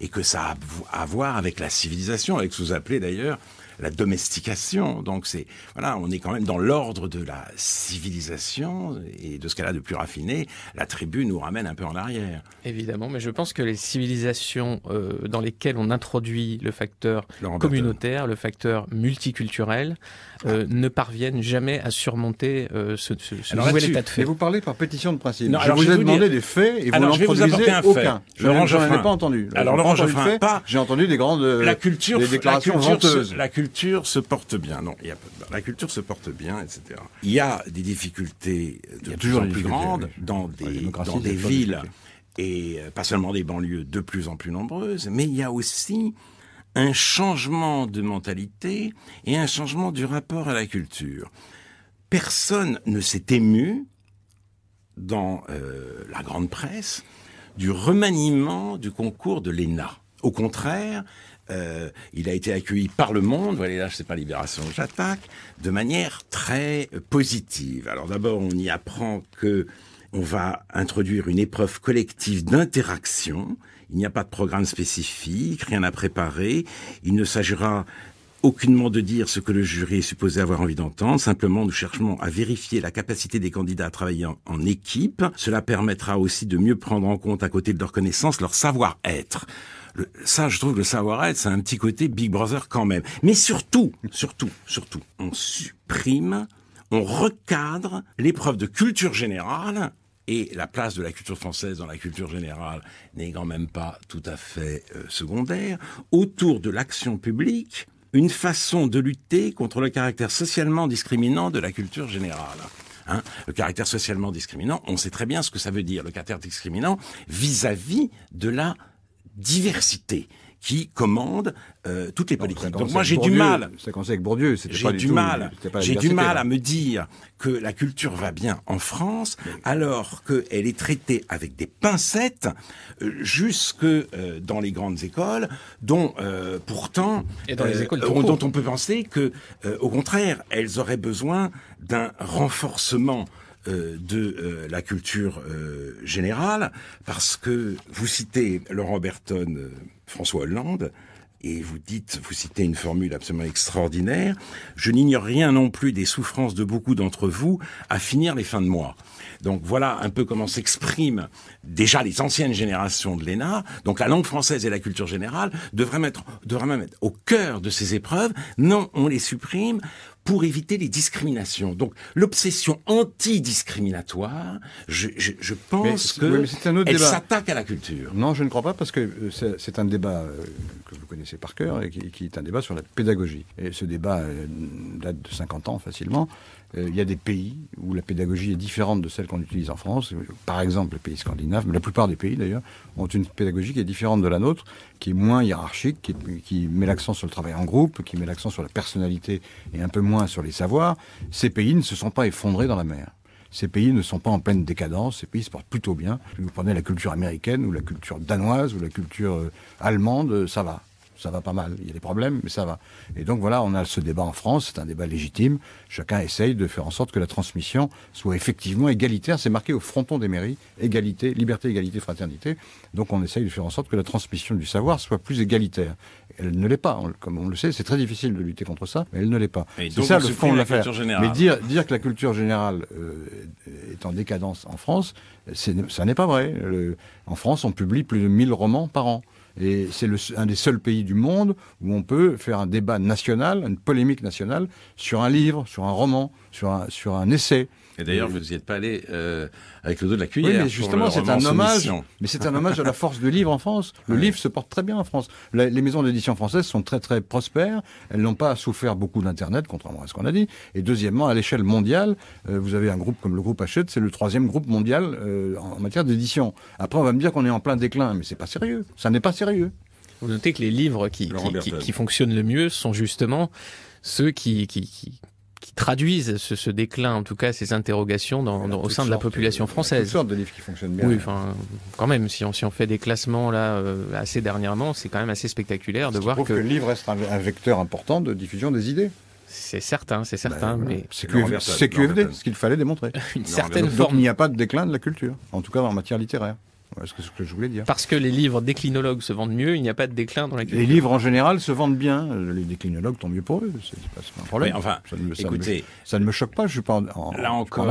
et que ça a à voir avec la civilisation, avec ce que vous appelez d'ailleurs la domestication. Donc c'est voilà, on est quand même dans l'ordre de la civilisation et de ce qu'elle a de plus raffiné. La tribu nous ramène un peu en arrière. Évidemment, mais je pense que les civilisations euh, dans lesquelles on introduit le facteur communautaire, le facteur multiculturel, euh, ah. ne parviennent jamais à surmonter euh, ce, nouvel état de fait. Mais vous parlez par pétition de principe. je vous ai demandé des faits et vous n'en produisez aucun. Je n'en pas entendu. Alors je n'ai pas. J'ai entendu des grandes la culture, déclarations venteuses. La culture culture se porte bien. Non, il la culture se porte bien, etc. Il y a des difficultés de plus en plus grandes dans des, villes, et euh, pas seulement des banlieues de plus en plus nombreuses, mais il y a aussi un changement de mentalité et un changement du rapport à la culture. Personne ne s'est ému dans euh, la grande presse du remaniement du concours de l'ENA. Au contraire, euh, il a été accueilli par le monde, voilà, là, sais pas Libération, j'attaque, de manière très positive. Alors d'abord, on y apprend que on va introduire une épreuve collective d'interaction. Il n'y a pas de programme spécifique, rien à préparer. Il ne s'agira aucunement de dire ce que le jury est supposé avoir envie d'entendre. Simplement, nous cherchons à vérifier la capacité des candidats à travailler en, en, équipe. Cela permettra aussi de mieux prendre en compte, à côté de leur connaissance, leur savoir-être ça, je trouve, le savoir-être, c'est un petit côté Big Brother quand même. Mais surtout, surtout, surtout, on supprime, on recadre l'épreuve de culture générale et la place de la culture française dans la culture générale n'est quand même pas tout à fait euh, secondaire, autour de l'action publique, une façon de lutter contre le caractère socialement discriminant de la culture générale. Hein le caractère socialement discriminant, on sait très bien ce que ça veut dire, le caractère discriminant vis à -vis de la diversité qui commande euh, toutes les politiques. Donc, moi j'ai du mal. Bourdieu. J'ai du mal. J'ai du mal à me dire que la culture va bien en France alors qu'elle est traitée avec des pincettes euh, jusque euh, dans les grandes écoles, dont pourtant Et dans les écoles dont on peut penser que au contraire elles auraient besoin d'un renforcement euh, de euh, la culture euh, générale, parce que vous citez Laurent Berton, François Hollande, et vous dites, vous citez une formule absolument extraordinaire, je n'ignore rien non plus des souffrances de beaucoup d'entre vous à finir les fins de mois. Donc voilà un peu comment s'expriment déjà les anciennes générations de l'ENA. Donc la langue française et la culture générale devraient mettre, devraient même être au cœur de ces épreuves. Non, on les supprime pour éviter les discriminations. Donc l'obsession antidiscriminatoire, je, je, pense que oui, elle s'attaque à la culture. Non, je ne crois pas parce que euh, c'est un débat euh, que vous connaissez par cœur et qui, est un débat sur la pédagogie. Et ce débat euh, date de 50 ans facilement. Euh, il y a des pays où la pédagogie est différente de celle qu'on utilise en France. Par exemple, les pays scandinaves, mais la plupart des pays d'ailleurs, ont une pédagogie qui est différente de la nôtre, qui est moins hiérarchique, qui, qui met l'accent sur le travail en groupe, qui met l'accent sur la personnalité et un peu moins sur les savoirs. Ces pays ne se sont pas effondrés dans la mer. Ces pays ne sont pas en pleine décadence, ces pays se portent plutôt bien. Vous prenez la culture américaine ou la culture danoise ou la culture euh, allemande, euh, ça va ça va pas mal. Il y a des problèmes, mais ça va. Et donc voilà, on a ce débat en France, c'est un débat légitime. Chacun essaye de faire en sorte que la transmission soit effectivement égalitaire. C'est marqué au fronton des mairies, égalité, liberté, égalité, fraternité. Donc on essaye de faire en sorte que la transmission du savoir soit plus égalitaire. Elle ne l'est pas, comme on le sait, c'est très difficile de lutter contre ça, mais elle ne l'est pas. C'est ça le fond de l'affaire. mais dire, dire que la culture générale euh, est en décadence en France, ça n'est pas vrai. en France, on publie plus de 1000 romans par an. Et c'est un des seuls pays du monde où on peut faire un débat national, une polémique nationale sur un livre, sur un roman sur un, sur un essai. Et d'ailleurs, vous n'y êtes pas allé euh, avec le dos de la cuillère. Oui, mais justement, c'est un hommage. Mais c'est un hommage à la force du livre en France. Le livre se porte très bien en France. les maisons d'édition françaises sont très très prospères. Elles n'ont pas souffert beaucoup d'Internet, contrairement à ce qu'on a dit. Et deuxièmement, à l'échelle mondiale, euh, vous avez un groupe comme le groupe Hachette, c'est le troisième groupe mondial euh, en matière d'édition. Après, on va me dire qu'on est en plein déclin, mais c'est pas sérieux. Ça n'est pas sérieux. Vous notez que les livres qui, qui, fonctionnent le mieux sont justement ceux qui, qui, qui traduisent ce, déclin, en tout cas ces interrogations au sein de la population française. Toutes sortes de livres qui fonctionnent bien. Oui, quand même, si on, fait des classements là euh, assez dernièrement, c'est quand même assez spectaculaire de voir que... que le livre reste un, vecteur important de diffusion des idées. C'est certain, c'est certain. Ben, mais... c'est ce qu'il fallait démontrer. Une certaine forme. il n'y a pas de déclin de la culture, en tout cas en matière littéraire ce que je voulais dire. Parce que les livres déclinologues se vendent mieux, il n'y a pas de déclin dans la culture. Les livres en général se vendent bien. Les déclinologues, tant mieux pour eux. C'est pas, un problème. enfin, ça ne, me, choque pas. Je suis pas en, là encore,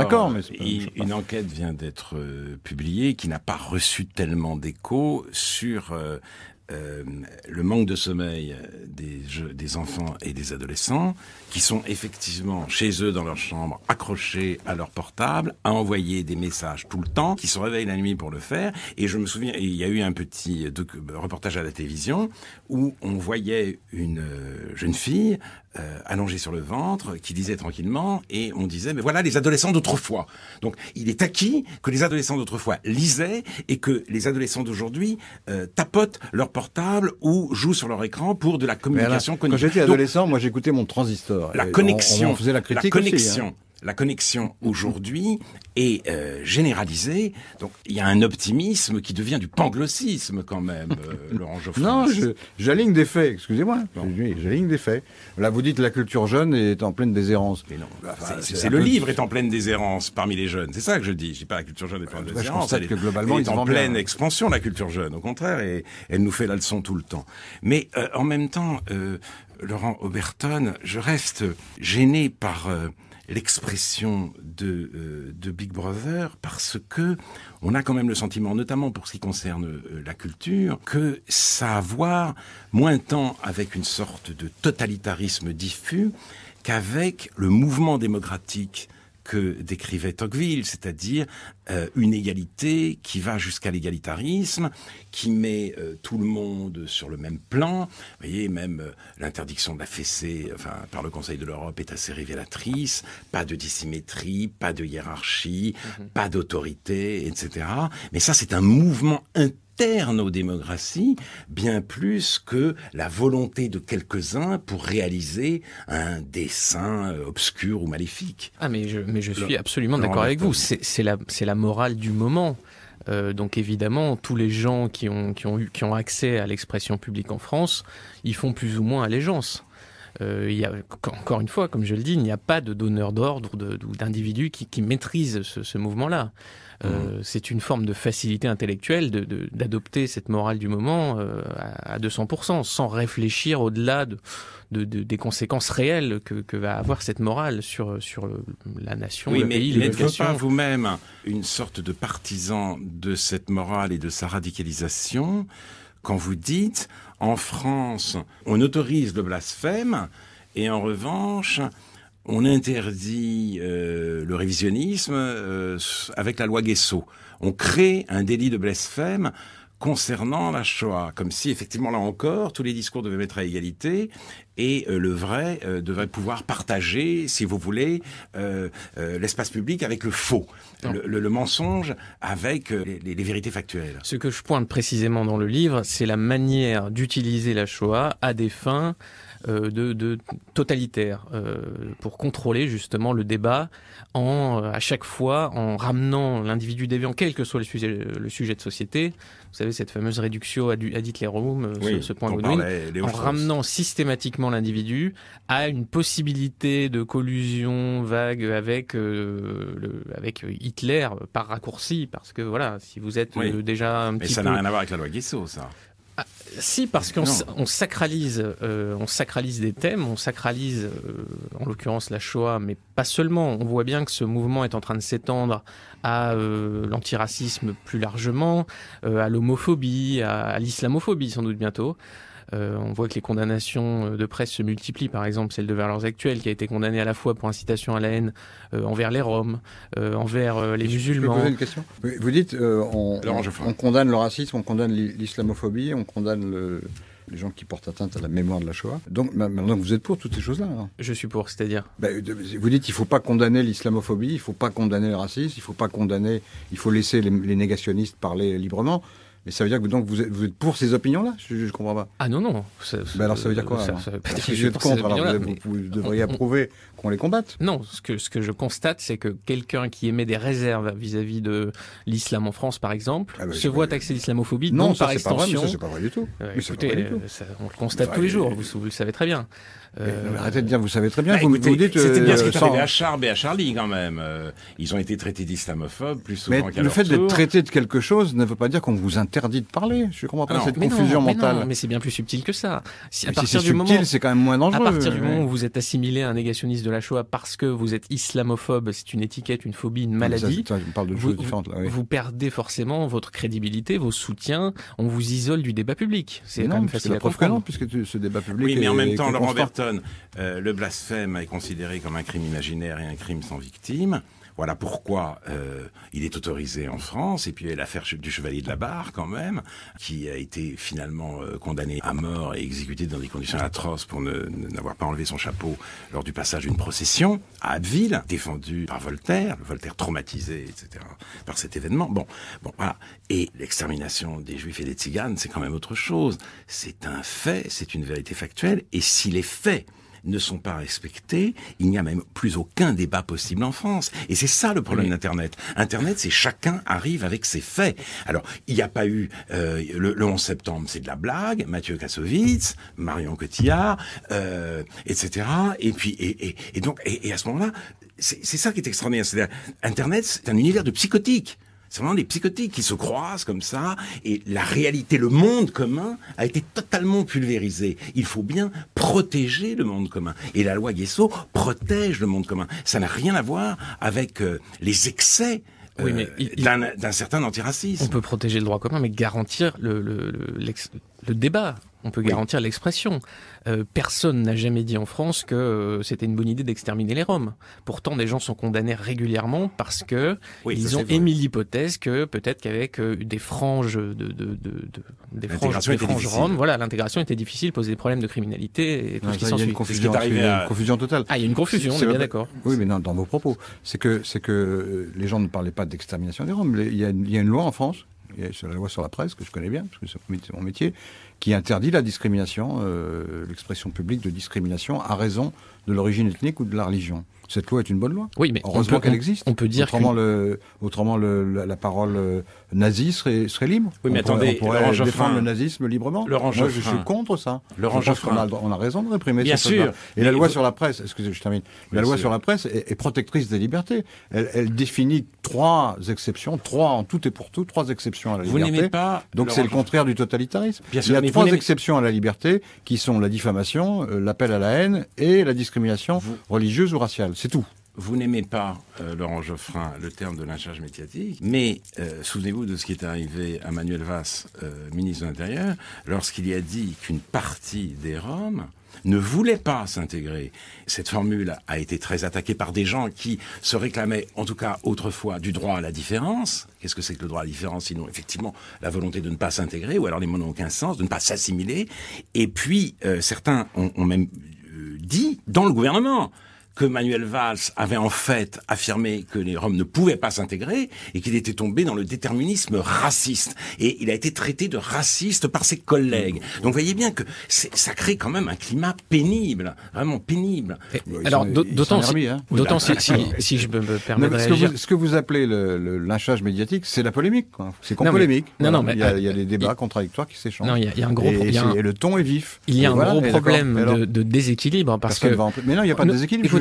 une enquête vient d'être euh, publiée qui n'a pas reçu tellement d'écho sur euh, euh, le manque de sommeil des enfants et des adolescents, qui sont effectivement chez eux dans leur chambre, accrochés à leur portable, à envoyer des messages tout le temps, qui se réveillent la nuit pour le faire. Et je me souviens, il y a eu un petit reportage à la télévision où on voyait une euh, jeune fille euh, allongé sur le ventre, qui lisait tranquillement, et on disait, mais voilà les adolescents d'autrefois. Donc il est acquis que les adolescents d'autrefois lisaient et que les adolescents d'aujourd'hui euh, tapotent leur portable ou jouent sur leur écran pour de la communication connectée. Quand j'étais adolescent, moi j'écoutais mon transistor. La connexion. On, la critique. La hein. connexion la connexion aujourd'hui est euh, généralisée. Donc il y a un optimisme qui devient du panglossisme quand même, euh, Laurent Geoffroy. Non, j'aligne des faits, excusez-moi. J'aligne des faits. Là, vous dites la culture jeune est en pleine déshérence. Mais non, bah, c'est le livre est en pleine déshérence parmi les jeunes. C'est ça que je dis. Je dis pas la culture jeune est en pleine déshérence. que globalement, elle en pleine expansion, la culture jeune. Au contraire, et elle nous fait la leçon tout le temps. Mais euh, en même temps, Laurent Oberton, je reste gêné par l'expression euh, de, Big Brother parce que on a quand même le sentiment, notamment pour ce qui concerne euh, la culture, que ça a à voir moins tant avec une sorte de totalitarisme diffus qu'avec le mouvement démocratique que décrivait Tocqueville, c'est-à-dire euh, une égalité qui va jusqu'à l'égalitarisme, qui met euh, tout le monde sur le même plan. Vous voyez, même euh, l'interdiction de la fessée par le Conseil de l'Europe est assez révélatrice. Pas de dissymétrie, pas de hiérarchie, mhm. pas d'autorité, etc. Mais ça, c'est un mouvement interne terne aux démocraties, bien plus que la volonté de quelques-uns pour réaliser un dessin obscur ou maléfique. Ah mais je, suis absolument d'accord avec vous, c'est la, morale du moment. Euh, donc évidemment, tous les gens qui ont, qui ont accès à l'expression publique en France, ils font plus ou moins allégeance. Euh, il y a, encore une fois, comme je le dis, il n'y a pas de donneur d'ordre ou d'individu qui, maîtrise ce, mouvement-là. Euh, mmh. c'est une forme de facilité intellectuelle d'adopter cette morale du moment euh, à, 200%, sans réfléchir au-delà des conséquences réelles que, va avoir cette morale sur, la nation, oui, le mais pays, vous pas vous-même une sorte de partisan de cette morale et de sa radicalisation quand vous dites en France, on autorise le blasphème et en revanche, on interdit euh, le révisionnisme euh, avec la loi Guesso. On crée un délit de blasphème concernant la Shoah, comme si effectivement là encore tous les discours devaient mettre à égalité et euh, le vrai euh, devrait pouvoir partager, si vous voulez, euh, l'espace public avec le faux, le, mensonge avec les, les, vérités factuelles. Ce que je pointe précisément dans le livre, c'est la manière d'utiliser la Shoah à des fins euh, de, totalitaire euh, pour contrôler justement le débat en euh, à chaque fois en ramenant l'individu déviant, quel que soit le sujet, de société. Vous savez cette fameuse réduction à hitlerum, oui, ce, ce, point Godwin, en ramenant systématiquement l'individu à une possibilité de collusion vague avec avec Hitler par raccourci, parce que voilà, si vous êtes déjà un Mais ça n'a rien à voir avec la loi Guissot, ça. Ah, si, parce qu'on on sacralise, euh, on sacralise des thèmes, on sacralise euh, en l'occurrence la Shoah, mais pas seulement. On voit bien que ce mouvement est en train de s'étendre à euh, l'antiracisme plus largement, à l'homophobie, à l'islamophobie sans doute bientôt. Euh, on voit que les condamnations euh, de presse se multiplient, par exemple celle de Valeurs Actuelles, qui a été condamnée à la fois pour incitation à la haine euh, envers les Roms, envers les musulmans. Je posez une question Vous dites, on, condamne le racisme, on condamne l'islamophobie, on condamne les gens qui portent atteinte à la mémoire de la Shoah. Donc maintenant vous êtes pour toutes ces choses-là. Hein Je suis pour, c'est-à-dire bah, Vous dites il ne faut pas condamner l'islamophobie, il ne faut pas condamner le racisme, il ne faut pas condamner, il faut laisser les négationnistes parler librement. Mais ça veut dire que donc vous êtes, pour ces opinions-là je, ne comprends pas. Ah non, non. Ça, bah alors ça veut dire quoi je Vous, devriez approuver qu'on les combatte. Non, ce que, ce que je constate, c'est que quelqu'un qui émet des réserves vis-à-vis de l'islam en France, par exemple, ah bah, se voit taxer d'islamophobie non, par c'est pas vrai du tout. Euh, pas vrai du tout. on le constate bah, tous les jours, vous, le savez très bien. Euh, arrêtez de dire, vous savez très bien, bah, vous, vous, dites. C'était bien ce qui s'est euh, à et à Charlie, quand même. Ils ont été traités d'islamophobes plus souvent Mais le fait d'être traité de quelque chose ne veut pas dire qu'on vous interdit de parler. Je comprends pas cette confusion mentale. Mais, mais c'est bien plus subtil que ça. Si, à subtil, c'est quand même moins dangereux. À partir du moment où vous êtes assimilé à un négationniste de la Shoah parce que vous êtes islamophobe, c'est une étiquette, une phobie, une maladie. vous, perdez forcément votre crédibilité, vos soutiens. On vous isole du débat public. C'est quand même facile à comprendre. puisque ce débat public. Oui, mais en même temps, Laurent euh, le blasphème est considéré comme un crime imaginaire et un crime sans victime. Voilà pourquoi euh, il est autorisé en France. Et puis l'affaire du Chevalier de la Barre, quand même, qui a été finalement euh, condamné à mort et exécuté dans des conditions atroces pour n'avoir pas enlevé son chapeau lors du passage d'une procession à Abbeville, défendu par Voltaire, Voltaire traumatisé, etc., par cet événement. Bon, bon voilà. Et l'extermination des Juifs et des Tziganes, c'est quand même autre chose. C'est un fait, c'est une vérité factuelle. Et s'il est fait, ne sont pas respectés, il n'y a même plus aucun débat possible en France. Et c'est ça le problème d'Internet. Internet, c'est chacun arrive avec ses faits. Alors, il n'y a pas eu euh, le, 11 septembre, c'est de la blague, Mathieu Kassovitz, Marion Cotillard, euh, etc. Et puis, et, et, donc, et, à ce moment-là, c'est ça qui est extraordinaire. C'est Internet, c'est un univers de psychotiques. C'est vraiment des psychotiques qui se croisent comme ça, et la réalité, le monde commun a été totalement pulvérisé. Il faut bien protéger le monde commun. Et la loi Guesso protège le monde commun. Ça n'a rien à voir avec euh, les excès euh, d'un certain antiracisme. On peut protéger le droit commun, mais garantir le débat on peut garantir l'expression. Euh, personne n'a jamais dit en France que euh, c'était une bonne idée d'exterminer les Roms. Pourtant, des gens sont condamnés régulièrement parce que ils ont émis l'hypothèse que peut-être qu'avec euh, des franges de, roms, voilà, l'intégration était difficile, posait des problèmes de criminalité et il y a une confusion totale. Ah, il y a une confusion, on est bien d'accord. Oui, mais dans vos propos, c'est que c'est que les gens ne parlaient pas d'extermination des Roms. Il y, a, il y a une loi en France c'est la loi sur la presse que je connais bien, parce que c'est mon métier, qui interdit la discrimination, euh, l'expression publique de discrimination à raison de l'origine ethnique ou de la religion cette loi est une bonne loi. Oui, mais heureusement qu'elle existe. On peut dire autrement, le, autrement la, parole euh, nazie serait, serait, libre. Oui, mais attendez, on pourrait défendre le nazisme librement. Moi, je suis contre ça. je pense qu'on a, on a raison de réprimer. Bien sûr. Et la loi sur la presse, excusez, je termine. la loi sur la presse est, protectrice des libertés. Elle, définit trois exceptions, trois en tout et pour tout, trois exceptions à la liberté. Vous n'aimez pas Donc c'est le contraire du totalitarisme. Il y a trois exceptions à la liberté qui sont la diffamation, euh, l'appel à la haine et la discrimination religieuse ou raciale. C'est tout. Vous n'aimez pas, euh, Laurent Geoffrin, le terme de l'incharge médiatique, mais euh, souvenez-vous de ce qui est arrivé à Manuel Valls, euh, ministre de l'Intérieur, lorsqu'il y a dit qu'une partie des Roms ne voulait pas s'intégrer. Cette formule a été très attaquée par des gens qui se réclamaient, en tout cas autrefois, du droit à la différence. Qu'est-ce que c'est que le droit à la différence Sinon, effectivement, la volonté de ne pas s'intégrer, ou alors les mots n'ont aucun sens, de ne pas s'assimiler. Et puis, certains ont même dit, dans le gouvernement, que Manuel Valls avait en fait affirmé que les Roms ne pouvaient pas s'intégrer et qu'il était tombé dans le déterminisme raciste. Et il a été traité de raciste par ses collègues. Donc voyez bien que ça crée quand même un climat pénible, vraiment pénible. alors hein. d'autant si, si, si, je me permets de réagir. ce, que vous, appelez le, lynchage médiatique, c'est la polémique. C'est qu'en polémique. Non, non, euh, il, y a, des débats contradictoires qui s'échangent. Non, il y, a, un gros problème. Et, le ton est vif. Il y a un gros problème de, déséquilibre parce que. Mais non, il n'y a pas de déséquilibre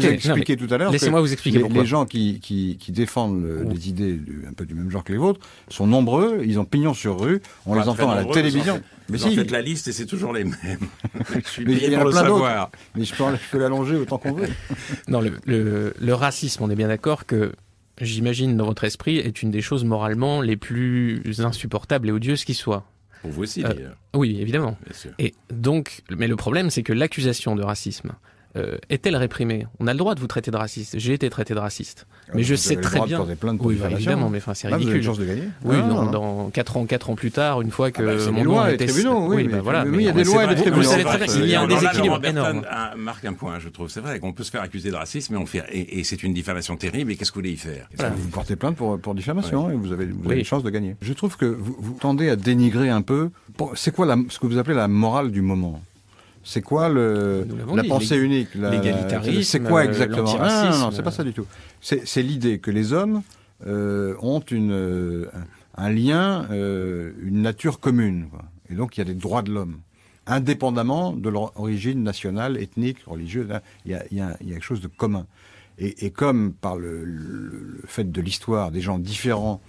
tout à l'heure. Laissez-moi vous expliquer les, gens qui, défendent des oh. idées un peu du même genre que les vôtres sont nombreux, ils ont pignon sur rue, on les entend à la télévision. mais faites la liste et c'est toujours les mêmes. je mais il y en a plein d'autres. Mais je peux, l'allonger autant qu'on veut. non, le, racisme, on est bien d'accord que j'imagine, dans votre esprit, est une des choses moralement les plus insupportables et odieuses qui soient. Pour vous aussi, euh, d'ailleurs. oui, évidemment. Et donc, mais le problème, c'est que l'accusation de racisme, euh, est-elle réprimée On a le droit de vous traiter de raciste. J'ai été traité de raciste. Ah mais je sais très bien. plein de oui, évidemment, mais c'est ridicule. Ah, vous avez chance de gagner. Oui, ah, dans 4 ans, 4 ans plus tard, une fois que bah, mon loi était. oui, oui mais bah, voilà. il y a des lois et des tribunaux. très bien. Il y a un déséquilibre énorme. Marque un point, je trouve. C'est vrai qu'on peut se faire accuser de racisme, mais on fait. Et c'est une diffamation terrible. Et qu'est-ce que vous voulez y faire Vous portez plainte pour diffamation et vous avez une chance de gagner. Je trouve que vous tendez à dénigrer un peu. C'est quoi ce que vous appelez la morale du moment c'est quoi le, la pensée unique L'égalitarisme C'est quoi exactement ah, Non, non c'est pas ça du tout. C'est l'idée que les hommes euh, ont une, euh, un lien, euh, une nature commune. Et donc, il y a des droits de l'homme indépendamment de leur origine nationale, ethnique, religieuse. Il y, a, quelque chose de commun. Et, comme par le fait de l'histoire, des gens différents,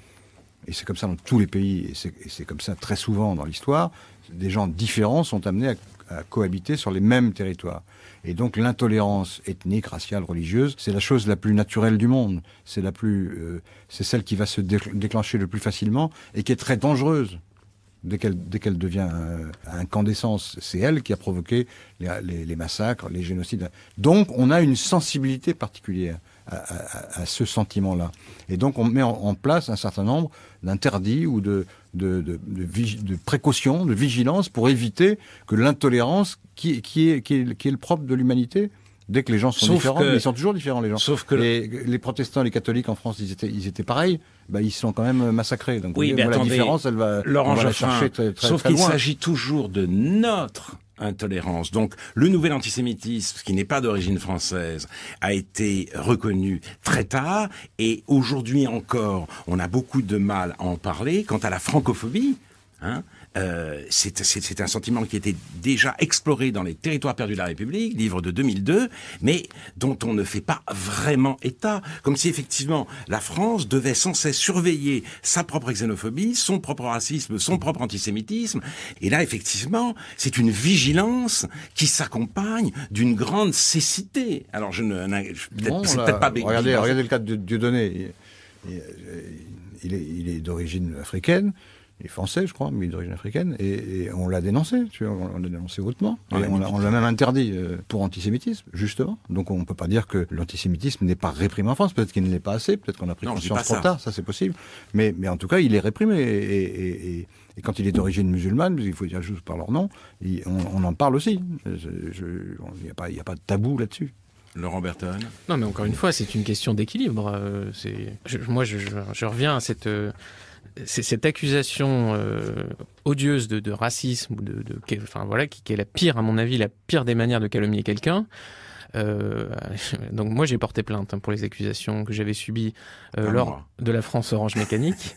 et c'est comme ça dans tous les pays, et c'est comme ça très souvent dans l'histoire, des gens différents sont amenés à cohabiter sur les mêmes territoires. Et donc l'intolérance ethnique, raciale, religieuse, c'est la chose la plus naturelle du monde. C'est la plus, euh, c'est celle qui va se déclencher le plus facilement et qui est très dangereuse dès qu'elle devient euh, incandescence. C'est elle qui a provoqué les massacres, les génocides. Donc on a une sensibilité particulière à, ce sentiment-là. Et donc on met en, place un certain nombre d'interdits ou de, de, précautions, de vigilance pour éviter que l'intolérance qui est le propre de l'humanité dès que les gens sont différents, ils sont toujours différents les gens. Sauf que les, protestants, les catholiques en France, ils étaient, pareils. Bah, ils sont quand même massacrés. oui, mais attendez, la différence, elle va, Laurent Sauf qu'il s'agit toujours de notre intolérance. Donc le nouvel antisémitisme, qui n'est pas d'origine française, a été reconnu très tard et aujourd'hui encore, on a beaucoup de mal à en parler. Quant à la francophobie, hein, euh, c'est un sentiment qui était déjà exploré dans les Territoires perdus de la République, livre de 2002, mais dont on ne fait pas vraiment état, comme si effectivement la France devait sans cesse surveiller sa propre xénophobie, son propre racisme, son propre antisémitisme. Et là, effectivement, c'est une vigilance qui s'accompagne d'une grande cécité. Alors, je ne, peut-être pas. Regardez, regardez le cas de Dieudonné. Il, est d'origine africaine il est français, je crois, mais d'origine africaine, et, on l'a dénoncé, on l'a dénoncé hautement. on l'a même interdit euh, pour antisémitisme, justement. Donc on ne peut pas dire que l'antisémitisme n'est pas réprimé en France. Peut-être qu'il ne l'est pas assez, peut-être qu'on a pris conscience trop tard, ça c'est possible. Mais, en tout cas, il est réprimé. Et, quand il est d'origine musulmane, il faut dire juste par leur nom, on, en parle aussi. Il n'y a, pas, de tabou là-dessus. Laurent Berton. Non, mais encore une fois, c'est une question d'équilibre. Euh, moi, je, reviens à cette. Euh, c'est cette accusation euh, odieuse de, racisme, de, de, enfin voilà, qui, est la pire, à mon avis, la pire des manières de calomnier quelqu'un. Euh, donc moi j'ai porté plainte hein, pour les accusations que j'avais subies euh, ah, lors de la France Orange Mécanique.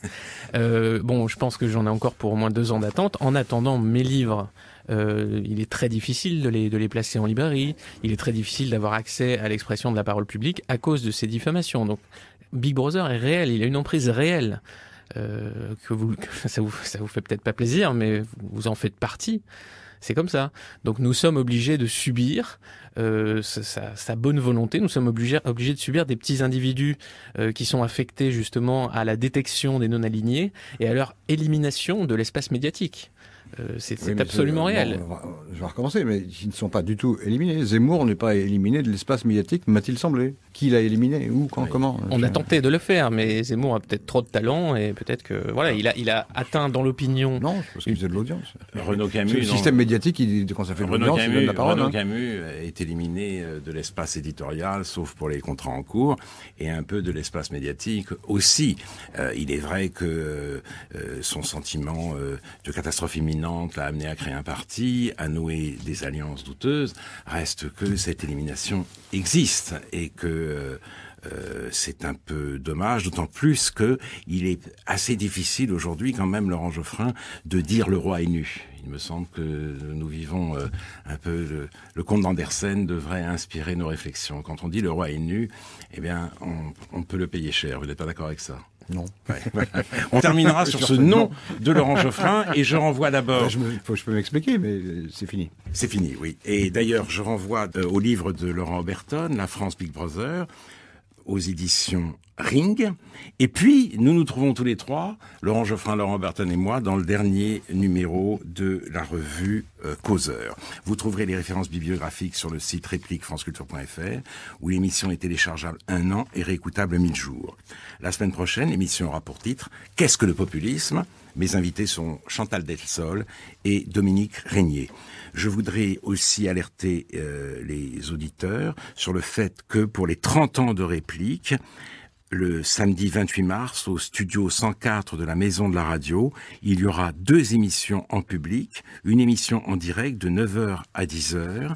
bon, je pense que j'en ai encore pour au moins deux ans d'attente. En attendant mes livres, il est très difficile de les, de les placer en librairie. Il est très difficile d'avoir accès à l'expression de la parole publique à cause de ces diffamations. Donc Big Brother est réel, il a une emprise réelle euh, que, vous, ça vous ça vous fait peut-être pas plaisir, mais vous en faites partie. C'est comme ça. Donc nous sommes obligés de subir euh, sa, bonne volonté. Nous sommes obligés, obligés de subir des petits individus euh, qui sont affectés justement à la détection des non-alignés et à leur élimination de l'espace médiatique. Euh, c'est absolument réel. je vais recommencer, mais ils ne sont pas du tout éliminés. Zemmour n'est pas éliminé de l'espace médiatique, m'a-t-il semblé qui l'a éliminé, où, quand, comment. Euh, On a tenté de le faire, mais Zemmour a peut-être trop de talent et peut-être que voilà, il a, il a atteint dans l'opinion. Non, parce qu'il faisait de l'audience. Renaud Camus. Le système médiatique, il, quand ça fait de l'audience, il donne la parole. Renaud hein. Camus euh, est éliminé euh, de l'espace éditorial, sauf pour les contrats en cours, et un peu de l'espace médiatique aussi. il est vrai que son sentiment de catastrophe imminente l'a amené à créer un parti, à nouer des alliances douteuses. Reste que cette élimination existe et que euh, euh, c'est un peu dommage, d'autant plus que il est assez difficile aujourd'hui, quand même, Laurent Geoffrin, de dire le roi est nu. Il me semble que nous vivons euh, un peu le, comte conte d'Andersen devrait inspirer nos réflexions. Quand on dit le roi est nu, eh bien, on peut le payer cher. Vous n'êtes pas d'accord avec ça non. On terminera sur ce nom de Laurent Geoffrin et je renvoie d'abord. Je, je, peux m'expliquer, mais c'est fini. C'est fini, oui. Et d'ailleurs, je renvoie au livre de Laurent Oberton, La France Big Brother, aux éditions Ring. Et puis, nous nous trouvons tous les trois, Laurent Geoffrin, Laurent Barton et moi, dans le dernier numéro de la revue euh, Causeur. Vous trouverez les références bibliographiques sur le site répliquefranceculture.fr, où l'émission est téléchargeable un an et réécoutable mille jours. La semaine prochaine, l'émission aura pour titre « Qu'est-ce que le populisme ?» Mes invités sont Chantal Delsol et Dominique Régnier. Je voudrais aussi alerter euh, les auditeurs sur le fait que pour les 30 ans de réplique, le samedi 28 mars au studio 104 de la Maison de la Radio. Il y aura deux émissions en public, une émission en direct de 9h à 10h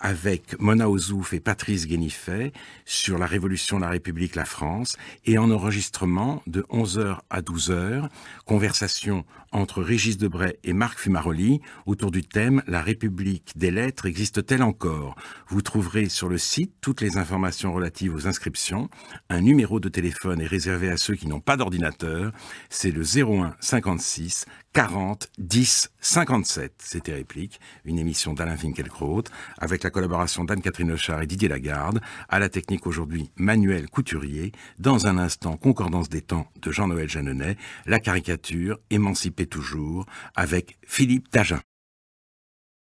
avec Mona Ozouf et Patrice Guénifet sur la Révolution, la République, la France, et en enregistrement de 11h à 12h, conversation entre Régis Debray et Marc Fumaroli autour du thème La République des lettres existe-t-elle encore Vous trouverez sur le site toutes les informations relatives aux inscriptions. Un numéro de téléphone est réservé à ceux qui n'ont pas d'ordinateur. C'est le 01 56 40 10 57. C'était Réplique, une émission d'Alain Finkielkraut avec la collaboration d'Anne-Catherine Lechard et Didier Lagarde. À la technique aujourd'hui, Manuel Couturier. Dans un instant, Concordance des temps de Jean-Noël Jeanneney, la caricature émancipée toujours avec Philippe Dagen.